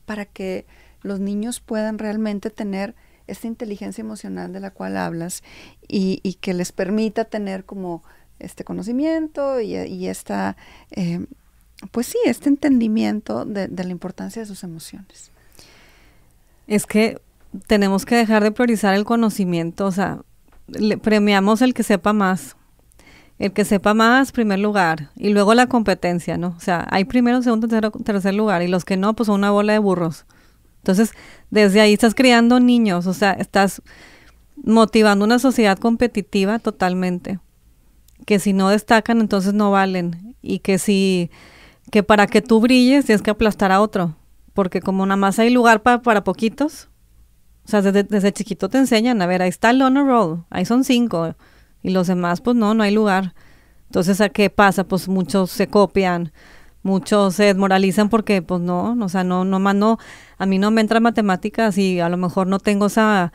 para que los niños puedan realmente tener esta inteligencia emocional de la cual hablas y, que les permita tener como este conocimiento y, esta, eh, pues sí, este entendimiento de, la importancia de sus emociones? Es que tenemos que dejar de priorizar el conocimiento, o sea, premiamos el que sepa más el que sepa más, primer lugar, y luego la competencia, ¿no? O sea, hay primero, segundo, tercero, tercer lugar, y los que no, pues son una bola de burros. Entonces, desde ahí estás criando niños, o sea, estás motivando una sociedad competitiva totalmente, que si no destacan, entonces no valen, y que si, que para que tú brilles tienes que aplastar a otro, porque como nada más hay lugar para poquitos, o sea, desde, desde chiquito te enseñan, a ver, ahí está el honor roll, ahí son cinco, y los demás, pues no, no hay lugar. Entonces, ¿a qué pasa? Pues muchos se copian, muchos se desmoralizan porque, pues no, o sea, no, no más no, a mí no me entra matemáticas y a lo mejor no tengo esa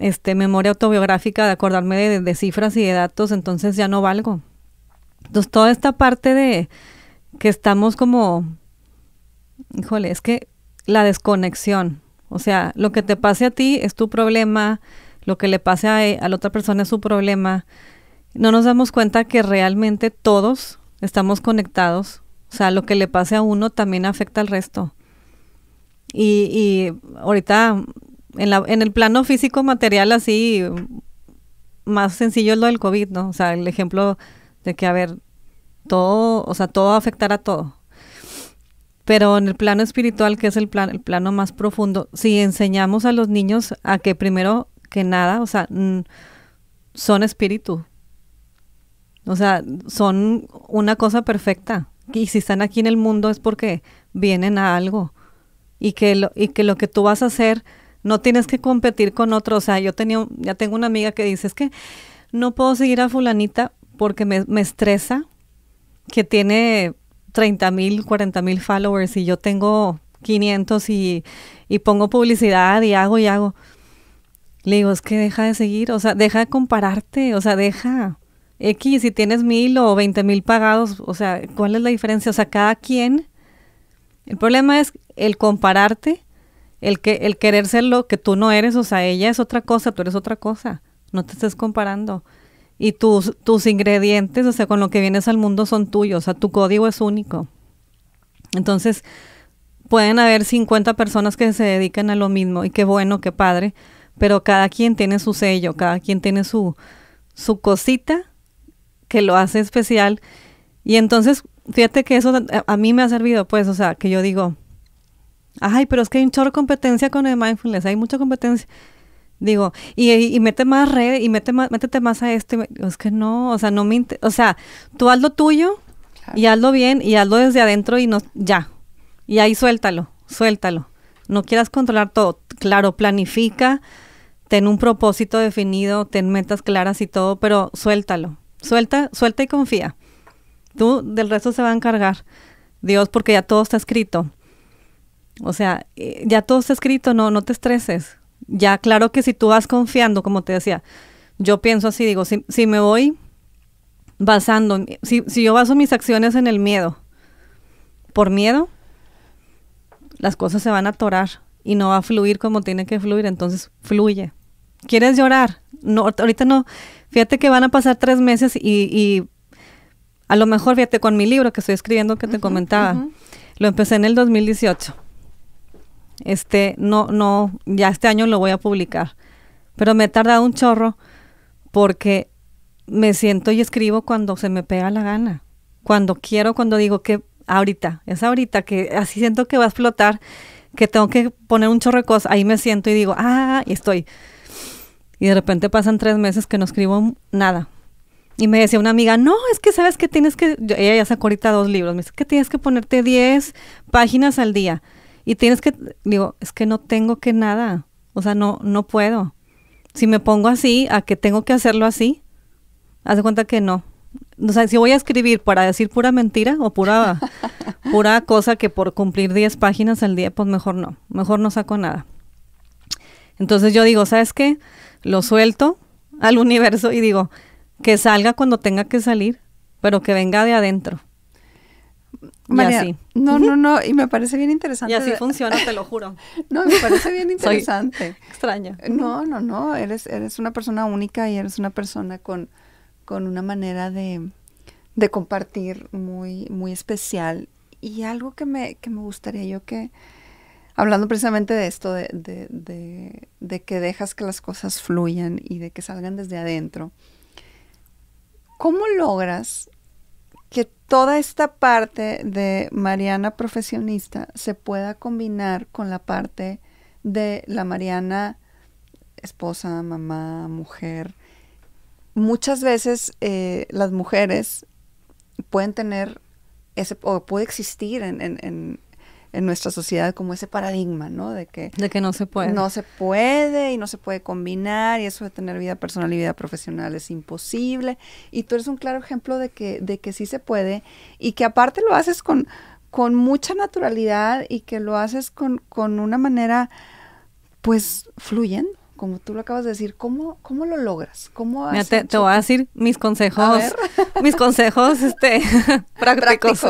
este, memoria autobiográfica de acordarme de, de cifras y de datos, entonces ya no valgo. Entonces, toda esta parte de que estamos como, híjole, es que la desconexión, o sea, lo que te pase a ti es tu problema, lo que le pase eh, a, la otra persona es su problema, no nos damos cuenta que realmente todos estamos conectados. O sea, lo que le pase a uno también afecta al resto. Y, y ahorita, en, la, en el plano físico material, así, más sencillo es lo del COVID, ¿no? O sea, el ejemplo de que, a ver, todo, o sea, todo afectará a todo. Pero en el plano espiritual, que es el, plan, el plano más profundo, si enseñamos a los niños a que primero que nada, o sea, son espíritu. O sea, son una cosa perfecta. Y si están aquí en el mundo es porque vienen a algo. Y que lo, y que, lo que tú vas a hacer no tienes que competir con otro. O sea, yo tenía, ya tengo una amiga que dice, es que no puedo seguir a fulanita porque me, estresa que tiene 30 mil, 40 mil followers y yo tengo 500 y, y pongo publicidad y hago y hago. Le digo, es que deja de seguir, o sea, deja de compararte, o sea, deja. X, si tienes mil o veinte mil pagados, o sea, ¿cuál es la diferencia? O sea, cada quien. El problema es el compararte, el, que, el querer ser lo que tú no eres, o sea, ella es otra cosa, tú eres otra cosa. No te estés comparando. Y tus, tus ingredientes, o sea, con lo que vienes al mundo son tuyos, o sea, tu código es único. Entonces, pueden haber 50 personas que se dedican a lo mismo y qué bueno, qué padre, pero cada quien tiene su sello, cada quien tiene su, su cosita que lo hace especial. Y entonces, fíjate que eso a, mí me ha servido, pues, o sea, que yo digo, ay, pero es que hay un chorro de competencia con el mindfulness, hay mucha competencia. Digo, y, y, mete más red y mete más, métete más a este es que no, o sea, no me O sea, tú haz lo tuyo y hazlo bien y hazlo desde adentro y no, ya. Y ahí suéltalo, suéltalo. No quieras controlar todo. Claro, planifica ten un propósito definido, ten metas claras y todo, pero suéltalo. Suelta, suelta y confía. Tú del resto se va a encargar Dios porque ya todo está escrito. O sea, eh, ya todo está escrito, no, no te estreses. Ya claro que si tú vas confiando, como te decía, yo pienso así, digo, si, si me voy basando, si, si yo baso mis acciones en el miedo, por miedo, las cosas se van a atorar y no va a fluir como tiene que fluir, entonces fluye. ¿Quieres llorar? No, ahorita no. Fíjate que van a pasar tres meses y, y a lo mejor, fíjate, con mi libro que estoy escribiendo que te comentaba, lo empecé en el 2018. Este, no, no, ya este año lo voy a publicar. Pero me he tardado un chorro porque me siento y escribo cuando se me pega la gana. Cuando quiero, cuando digo que ahorita, es ahorita, que así siento que va a explotar que tengo que poner un chorro ahí me siento y digo, ah, y estoy. Y de repente pasan tres meses que no escribo nada. Y me decía una amiga, no, es que sabes que tienes que, ella ya sacó ahorita dos libros, me dice que tienes que ponerte diez páginas al día. Y tienes que, digo, es que no tengo que nada, o sea, no, no puedo. Si me pongo así, a que tengo que hacerlo así, haz cuenta que no, o sea, si voy a escribir para decir pura mentira o pura, (laughs) pura cosa que por cumplir 10 páginas al día, pues mejor no, mejor no saco nada. Entonces yo digo, ¿sabes qué? Lo suelto al universo y digo, que salga cuando tenga que salir, pero que venga de adentro. y así. No, no, no, y me parece bien interesante. Y así funciona, te lo (laughs) juro. no, me parece bien (laughs) interesante. extraña. No, no, no, eres, eres una persona única y eres una persona con con una manera de, compartir muy, muy especial. Y algo que me, que me gustaría yo que, hablando precisamente de esto, de, de, de, de, que dejas que las cosas fluyan y de que salgan desde adentro, ¿cómo logras que toda esta parte de Mariana profesionista se pueda combinar con la parte de la Mariana esposa, mamá, mujer? muchas veces eh, las mujeres pueden tener ese, o puede existir en, en, en, nuestra sociedad como ese paradigma, ¿no? De que, que no se puede. No se puede y no se puede combinar y eso de tener vida personal y vida profesional es imposible. Y tú eres un claro ejemplo de que, de que sí se puede y que aparte lo haces con, con mucha naturalidad y que lo haces con, con una manera, pues, fluyendo como tú lo acabas de decir, ¿cómo, cómo lo logras? ¿Cómo Mira, te, voy a decir mis consejos, (laughs) mis consejos este, (laughs) prácticos.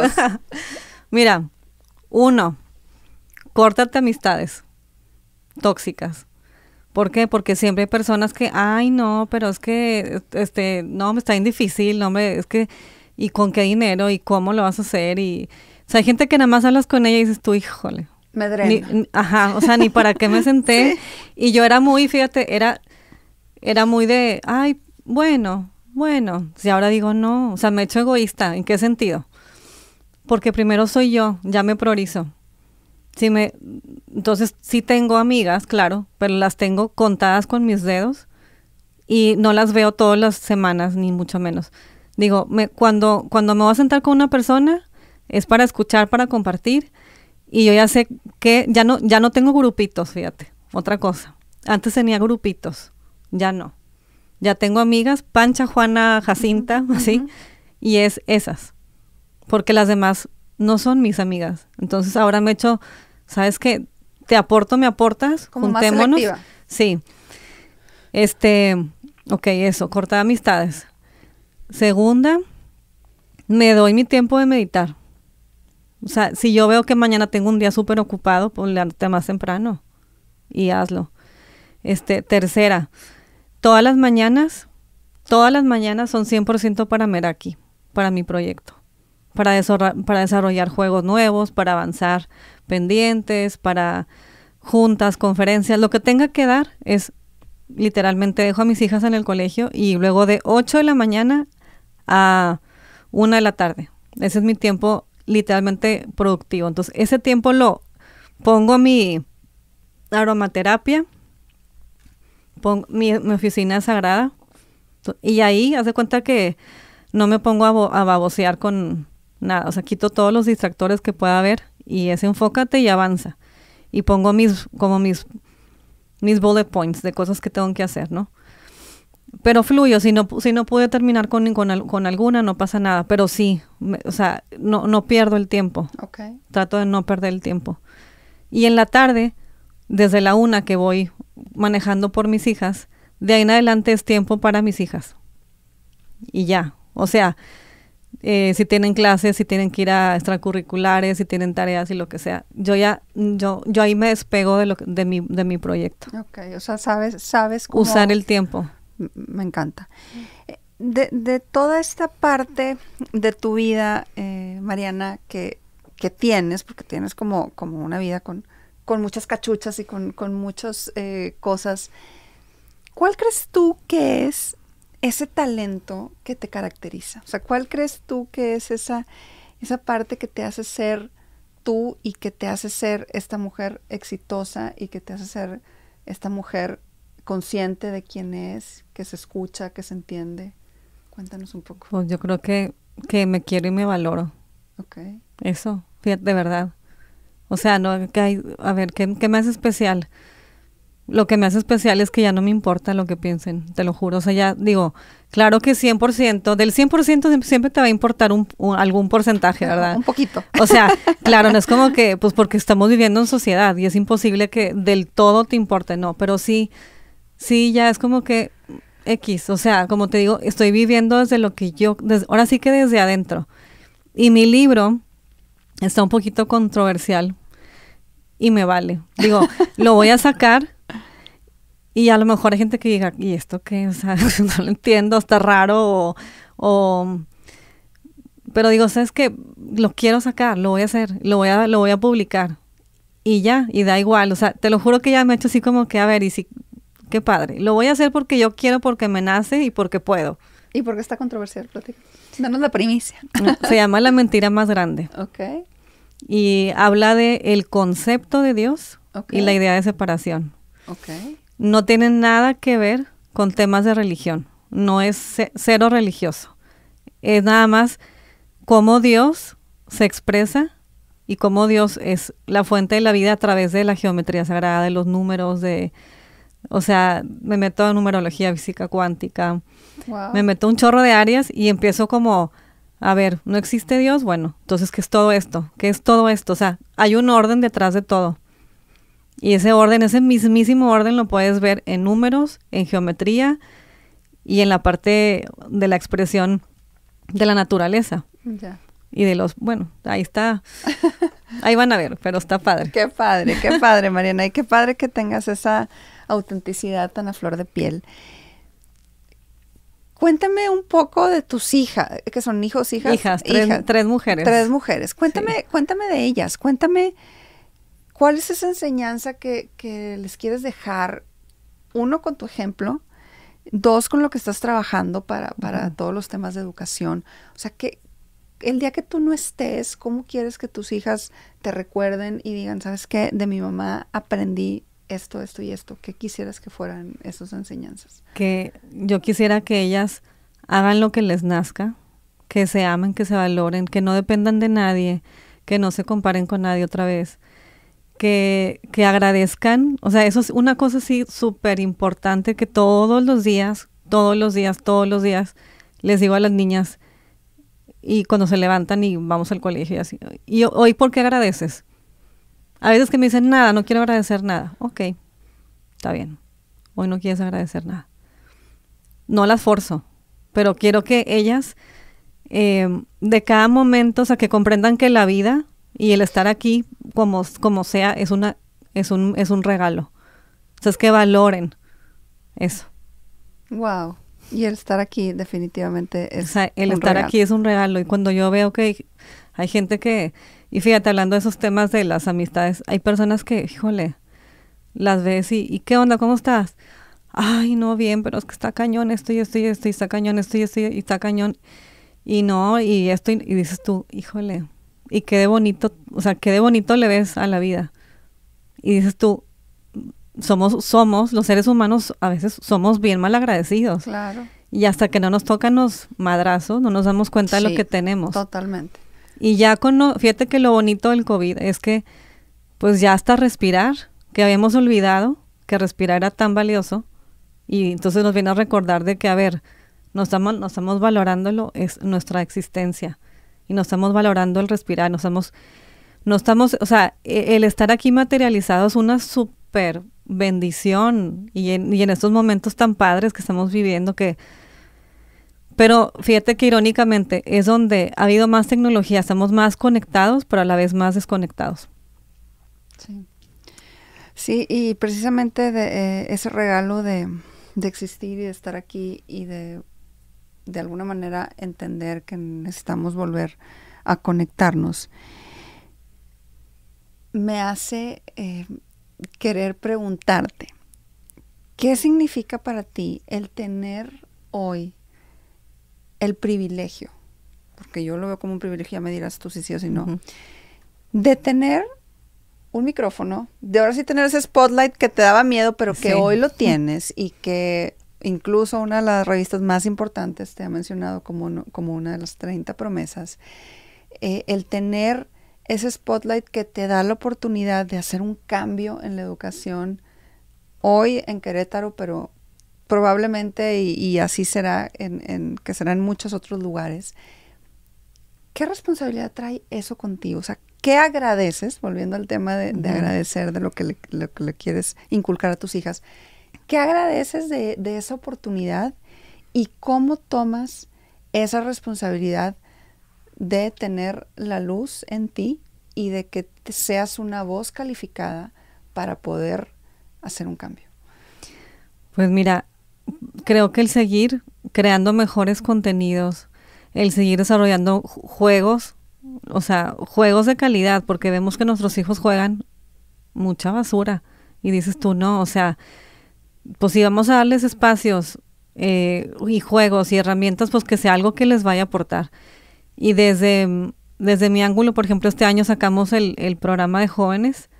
(laughs) Mira, uno, córtate amistades tóxicas. ¿Por qué? Porque siempre hay personas que, ay, no, pero es que, este, no, me está bien difícil, no, me, es que, ¿y con qué dinero? ¿Y cómo lo vas a hacer? Y, o sea, hay gente que nada más hablas con ella y dices tú, híjole, ni, ajá, o sea, ni para qué me senté. (laughs) Y yo era muy, fíjate, era, era muy de, ay, bueno, bueno. Si ahora digo no, o sea, me he hecho egoísta. ¿En qué sentido? Porque primero soy yo, ya me priorizo. Si me, entonces sí tengo amigas, claro, pero las tengo contadas con mis dedos y no las veo todas las semanas, ni mucho menos. Digo, me, cuando, cuando me voy a sentar con una persona, es para escuchar, para compartir y yo ya sé que ya no, ya no tengo grupitos, fíjate, otra cosa. Antes tenía grupitos, ya no. Ya tengo amigas, Pancha, Juana, Jacinta, así, y es esas. Porque las demás no son mis amigas. Entonces ahora me he hecho, ¿sabes qué? Te aporto, me aportas, Como juntémonos. sí. Este, ok, eso, de amistades. Segunda, me doy mi tiempo de meditar. O sea, si yo veo que mañana tengo un día súper ocupado, pues levántate más temprano y hazlo. Este, tercera, todas las mañanas, todas las mañanas son 100% para Meraki, para mi proyecto, para, para desarrollar juegos nuevos, para avanzar pendientes, para juntas, conferencias, lo que tenga que dar es literalmente dejo a mis hijas en el colegio y luego de 8 de la mañana a 1 de la tarde. Ese es mi tiempo literalmente productivo. Entonces, ese tiempo lo pongo a mi aromaterapia, pongo mi, oficina sagrada, y ahí hace cuenta que no me pongo a, babosear con nada. O sea, quito todos los distractores que pueda haber y es enfócate y avanza. Y pongo mis, como mis, mis bullet points de cosas que tengo que hacer, ¿no? Pero fluyo, si no, si no pude terminar con, con, alguna, no pasa nada, pero sí, o sea, no, no pierdo el tiempo. Trato de no perder el tiempo. Y en la tarde, desde la una que voy manejando por mis hijas, de ahí en adelante es tiempo para mis hijas. Y ya, o sea, eh, si tienen clases, si tienen que ir a extracurriculares, si tienen tareas y lo que sea. Yo ya, yo, yo ahí me despego de, lo, de, mi, de mi proyecto. Ok, o sea, sabes, sabes cómo... Usar el tiempo me encanta. De, toda esta parte de tu vida, eh, Mariana, que, que, tienes, porque tienes como, como una vida con, muchas cachuchas y con, muchas eh, cosas, ¿cuál crees tú que es ese talento que te caracteriza? O sea, ¿cuál crees tú que es esa, esa parte que te hace ser tú y que te hace ser esta mujer exitosa y que te hace ser esta mujer consciente de quién es, que se escucha, que se entiende. Cuéntanos un poco. Pues yo creo que, que me quiero y me valoro. Ok. Eso, de verdad. O sea, no, hay, a ver, ¿qué, me hace especial? Lo que me hace especial es que ya no me importa lo que piensen, te lo juro. O sea, ya digo, claro que 100%, del 100% siempre te va a importar un, algún porcentaje, ¿verdad? Un poquito. O sea, (laughs) claro, no es como que, pues porque estamos viviendo en sociedad y es imposible que del todo te importe, no, pero sí, Sí, ya es como que X, o sea, como te digo, estoy viviendo desde lo que yo, ahora sí que desde adentro. Y mi libro está un poquito controversial y me vale. Digo, (laughs) lo voy a sacar y a lo mejor hay gente que diga, ¿y esto qué? O sea, (laughs) no lo entiendo, está raro o, pero digo, ¿sabes qué? Lo quiero sacar, lo voy a hacer, lo voy a, lo voy a publicar. Y ya, y da igual, o sea, te lo juro que ya me he hecho así como que, a ver, y si qué padre. Lo voy a hacer porque yo quiero, porque me nace y porque puedo. ¿Y por qué está controversial? Platica. Danos la primicia. Se (laughs) llama La mentira más grande. Ok. Y habla de el concepto de Dios y la idea de separación. Ok. No tiene nada que ver con temas de religión. No es cero religioso. Es nada más cómo Dios se expresa y cómo Dios es la fuente de la vida a través de la geometría sagrada, de los números, de o sea, me meto a numerología, física cuántica, me meto un chorro de áreas y empiezo como, a ver, ¿no existe Dios? Bueno, entonces, ¿qué es todo esto? ¿Qué es todo esto? O sea, hay un orden detrás de todo. Y ese orden, ese mismísimo orden lo puedes ver en números, en geometría y en la parte de la expresión de la naturaleza. Ya. Y de los, bueno, ahí está. (laughs) Ahí van a ver, pero está padre. Qué padre, qué padre, Mariana. Y qué padre que tengas esa autenticidad tan a flor de piel. Cuéntame un poco de tus hijas, que son hijos, hijas. Hijas, tres, tres mujeres. Tres mujeres. Cuéntame, cuéntame de ellas, cuéntame cuál es esa enseñanza que, que les quieres dejar, uno con tu ejemplo, dos con lo que estás trabajando para, para todos los temas de educación. O sea, que el día que tú no estés, ¿cómo quieres que tus hijas te recuerden y digan, sabes qué, de mi mamá aprendí esto, esto y esto. ¿Qué quisieras que fueran esas enseñanzas? Que yo quisiera que ellas hagan lo que les nazca, que se amen, que se valoren, que no dependan de nadie, que no se comparen con nadie otra vez, que, agradezcan. O sea, eso es una cosa sí súper importante que todos los días, todos los días, todos los días, les digo a las niñas, y cuando se levantan y vamos al colegio y así, ¿y hoy por qué agradeces? A veces que me dicen nada, no quiero agradecer nada. Ok, está bien. Hoy no quieres agradecer nada. No las forzo, pero quiero que ellas em, de cada momento, o sea, que comprendan que la vida y el estar aquí, como, como sea, es, una, es, un, es un regalo. O sea, es que valoren eso. Wow. Y el estar aquí definitivamente es... el estar aquí es un regalo. Y cuando yo veo que hay gente que y fíjate, hablando de esos temas de las amistades, hay personas que, híjole, las ves y, ¿y qué onda? ¿Cómo estás? Ay, no, bien, pero es que está cañón esto y esto y esto, y está cañón esto y esto y está cañón. Y no, y esto, y, dices tú, híjole, y qué de bonito, o sea, qué de bonito le ves a la vida. Y dices tú, somos, somos, los seres humanos a veces somos bien malagradecidos. Claro. Y hasta que no nos tocan los madrazos, no nos damos cuenta de lo que tenemos. Totalmente. Y ya con, fíjate que lo bonito del COVID es que pues ya hasta respirar, que habíamos olvidado que respirar era tan valioso y entonces nos viene a recordar de que, a ver, nos estamos, valorando valorándolo, es nuestra existencia y nos estamos valorando el respirar, nos estamos, no estamos, o sea, e, el estar aquí materializado es una super bendición y en estos momentos tan padres que estamos viviendo que pero fíjate que irónicamente es donde ha habido más tecnología, estamos más conectados, pero a la vez más desconectados. Sí, sí y precisamente de, eh, ese regalo de, existir y de estar aquí y de de alguna manera entender que necesitamos volver a conectarnos, me hace eh, querer preguntarte, ¿qué significa para ti el tener hoy el privilegio, porque yo lo veo como un privilegio, ya me dirás tú si sí o si no, de tener un micrófono, de ahora sí tener ese spotlight que te daba miedo, pero que hoy lo (laughs) tienes y que incluso una de las revistas más importantes te ha mencionado como, como una de las 30 promesas, eh, el tener ese spotlight que te da la oportunidad de hacer un cambio en la educación hoy en Querétaro, pero probablemente, y, así será, en, que será en muchos otros lugares, ¿qué responsabilidad trae eso contigo? O sea, ¿qué agradeces? Volviendo al tema de, agradecer, de lo que, le, quieres inculcar a tus hijas, ¿qué agradeces de, de esa oportunidad y cómo tomas esa responsabilidad de tener la luz en ti y de que seas una voz calificada para poder hacer un cambio? Pues mira, creo que el seguir creando mejores contenidos, el seguir desarrollando juegos, o sea, juegos de calidad, porque vemos que nuestros hijos juegan mucha basura. Y dices tú, no, o sea, pues si vamos a darles espacios eh, y juegos y herramientas, pues que sea algo que les vaya a aportar. Y desde, desde mi ángulo, por ejemplo, este año sacamos el programa de jóvenes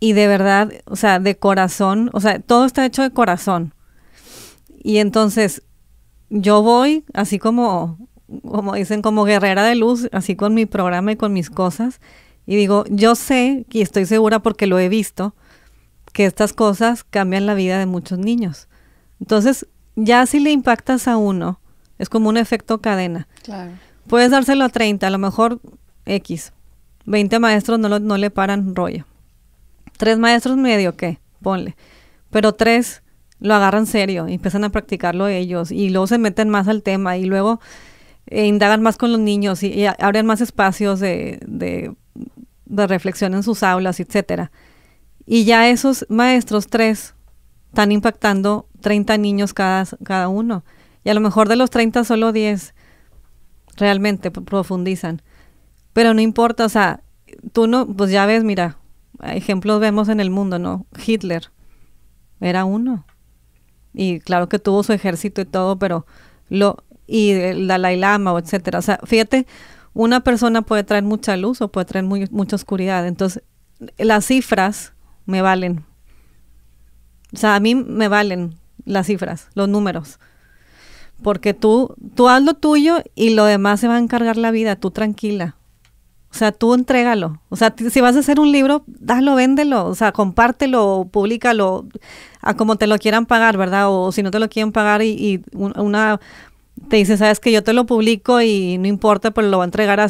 y de verdad, o sea, de corazón, o sea, todo está hecho de corazón. Y entonces yo voy así como, como dicen, como guerrera de luz, así con mi programa y con mis cosas. Y digo, yo sé y estoy segura porque lo he visto, que estas cosas cambian la vida de muchos niños. Entonces, ya si le impactas a uno, es como un efecto cadena. Claro. Puedes dárselo a 30, a lo mejor X. 20 maestros no, no le paran rollo. Tres maestros medio, ¿qué? Ponle. Pero tres lo agarran serio y empiezan a practicarlo ellos y luego se meten más al tema y luego eh, indagan más con los niños y, abren más espacios de, de, reflexión en sus aulas, etcétera. Y ya esos maestros, tres, están impactando 30 niños cada, cada uno. Y a lo mejor de los 30 solo 10 realmente profundizan. Pero no importa, o sea, tú no, pues ya ves, mira, ejemplos vemos en el mundo, ¿no? Hitler era uno y claro que tuvo su ejército y todo, pero lo y el Dalai Lama, o etcétera. O sea, fíjate, una persona puede traer mucha luz o puede traer mucha oscuridad. Entonces, las cifras me valen. O sea, a mí me valen las cifras, los números. Porque tú, tú haz lo tuyo y lo demás se va a encargar la vida, tú tranquila. O sea, tú entrégalo. O sea, si vas a hacer un libro, dalo, véndelo. O sea, compártelo, públicalo, a como te lo quieran pagar, ¿verdad? O, si no te lo quieren pagar y, una te dice, sabes que yo te lo publico y no importa, pero lo va a entregar a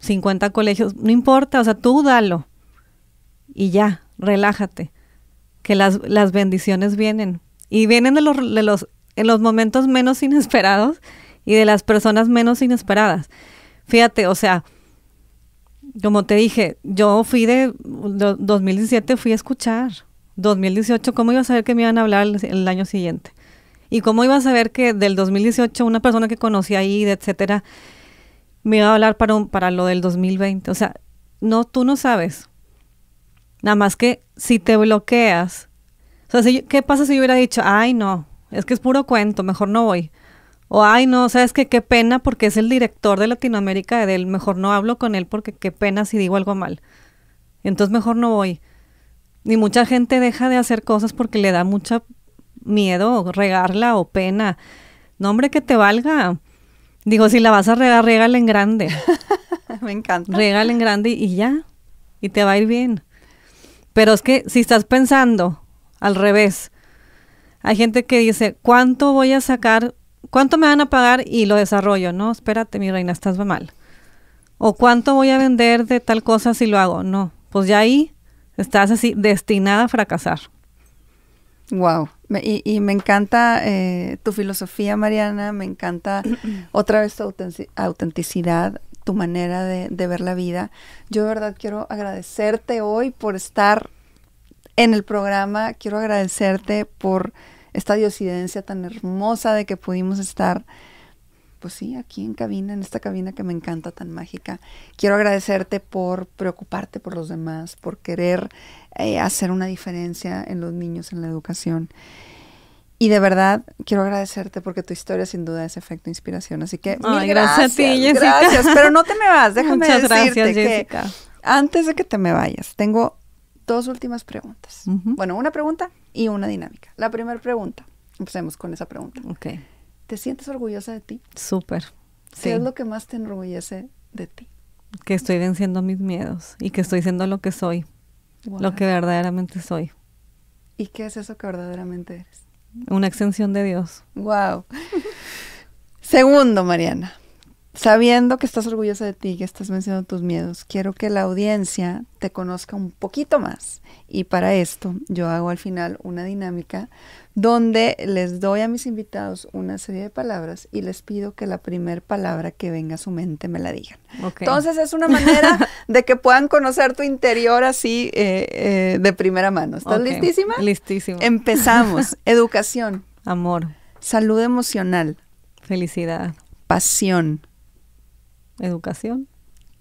50 colegios. No importa, o sea, tú dalo. Y ya, relájate. Que las, bendiciones vienen. Y vienen de los, en los momentos menos (laughs) inesperados y de las personas menos inesperadas. Fíjate, o sea, como te dije, yo fui de, 2017 fui a escuchar. 2018, ¿cómo iba a saber que me iban a hablar el, año siguiente? ¿Y cómo iba a saber que del 2018 una persona que conocí ahí, etcétera, me iba a hablar para, para lo del 2020? O sea, no, tú no sabes. Nada más que si te bloqueas. O sea, ¿qué pasa si yo hubiera dicho, ay, no, es que es puro cuento, mejor no voy? O, ay, no, sabes que qué pena porque es el director de Latinoamérica de él, mejor no hablo con él porque qué pena si digo algo mal. Entonces mejor no voy. Y mucha gente deja de hacer cosas porque le da mucha miedo regarla o pena. No, hombre, que te valga. Digo, si la vas a regar, regala en grande. (laughs) Me encanta. Regala en grande y ya. Y te va a ir bien. Pero es que si estás pensando al revés, hay gente que dice, ¿cuánto voy a sacar ¿cuánto me van a pagar? Y lo desarrollo, ¿no? Espérate, mi reina, estás mal. O ¿cuánto voy a vender de tal cosa si lo hago? No, pues ya ahí estás así destinada a fracasar. Wow. Y, me encanta eh, tu filosofía, Mariana, me encanta (clears throat) otra vez tu autenticidad, tu manera de, de ver la vida. Yo de verdad quiero agradecerte hoy por estar en el programa, quiero agradecerte por esta diosidencia tan hermosa de que pudimos estar, pues sí, aquí en cabina, en esta cabina que me encanta, tan mágica. Quiero agradecerte por preocuparte por los demás, por querer eh, hacer una diferencia en los niños, en la educación. Y de verdad, quiero agradecerte porque tu historia sin duda es efecto e inspiración. Así que gracias, gracias, a ti, Jessica. Gracias, pero no te me vas, (laughs) déjame decirte que antes de que te me vayas, tengo dos últimas preguntas. Bueno, una pregunta y una dinámica. La primera pregunta, empecemos con esa pregunta. Ok. ¿Te sientes orgullosa de ti? Súper. ¿Qué es lo que más te enorgullece de ti? Que estoy venciendo mis miedos y que estoy siendo lo que soy, lo que verdaderamente soy. ¿Y qué es eso que verdaderamente eres? Una extensión de Dios. Wow. (laughs) Segundo, Mariana, sabiendo que estás orgullosa de ti, que estás venciendo tus miedos, quiero que la audiencia te conozca un poquito más. Y para esto yo hago al final una dinámica donde les doy a mis invitados una serie de palabras y les pido que la primera palabra que venga a su mente me la digan. Entonces es una manera (laughs) de que puedan conocer tu interior así eh, eh, de primera mano. ¿Estás listísima? Listísima. Empezamos. (laughs) Educación. Amor. Salud emocional. Felicidad. Pasión Educación.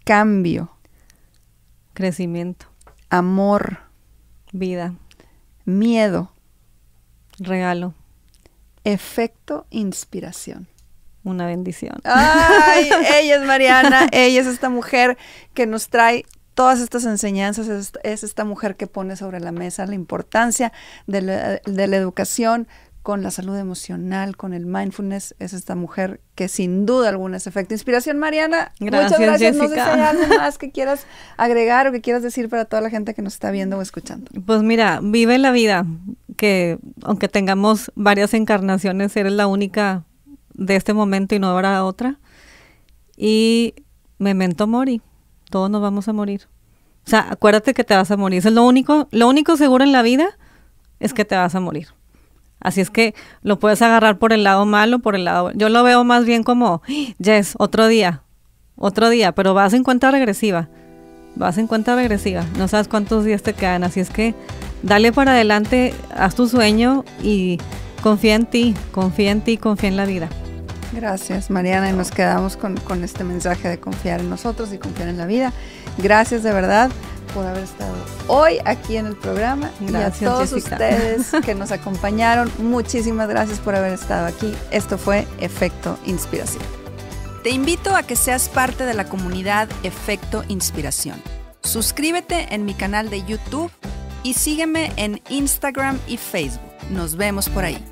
Cambio. Crecimiento. Amor. Vida. Miedo. Regalo. Efecto inspiración una bendición. Ay, (laughs) ella es Mariana, (laughs) ella es esta mujer que nos trae todas estas enseñanzas, es, esta mujer que pone sobre la mesa la importancia de la educación con la salud emocional, con el mindfulness, es esta mujer que sin duda alguna es efecto. Inspiración, Mariana. Gracias, muchas gracias. No sé si hay algo (laughs) más que quieras agregar o que quieras decir para toda la gente que nos está viendo o escuchando. Pues mira, vive la vida, que aunque tengamos varias encarnaciones, eres la única de este momento y no habrá otra. Y memento mori, todos nos vamos a morir. O sea, acuérdate que te vas a morir. Eso es lo único, lo único seguro en la vida es que te vas a morir. Así es que lo puedes agarrar por el lado malo, por el lado... Yo lo veo más bien como, ah, yes, otro día, otro día, pero vas en cuenta regresiva. Vas en cuenta regresiva. No sabes cuántos días te quedan. Así es que dale para adelante, haz tu sueño y confía en ti, confía en ti, confía en la vida. Gracias, Mariana, y nos quedamos con este mensaje de confiar en nosotros y confiar en la vida. Gracias de verdad por haber estado hoy aquí en el programa gracias, a todos ustedes (laughs) que nos acompañaron. Muchísimas gracias por haber estado aquí. Esto fue Efecto Inspiración. Te invito a que seas parte de la comunidad Efecto Inspiración. Suscríbete en mi canal de YouTube y sígueme en Instagram y Facebook. Nos vemos por ahí.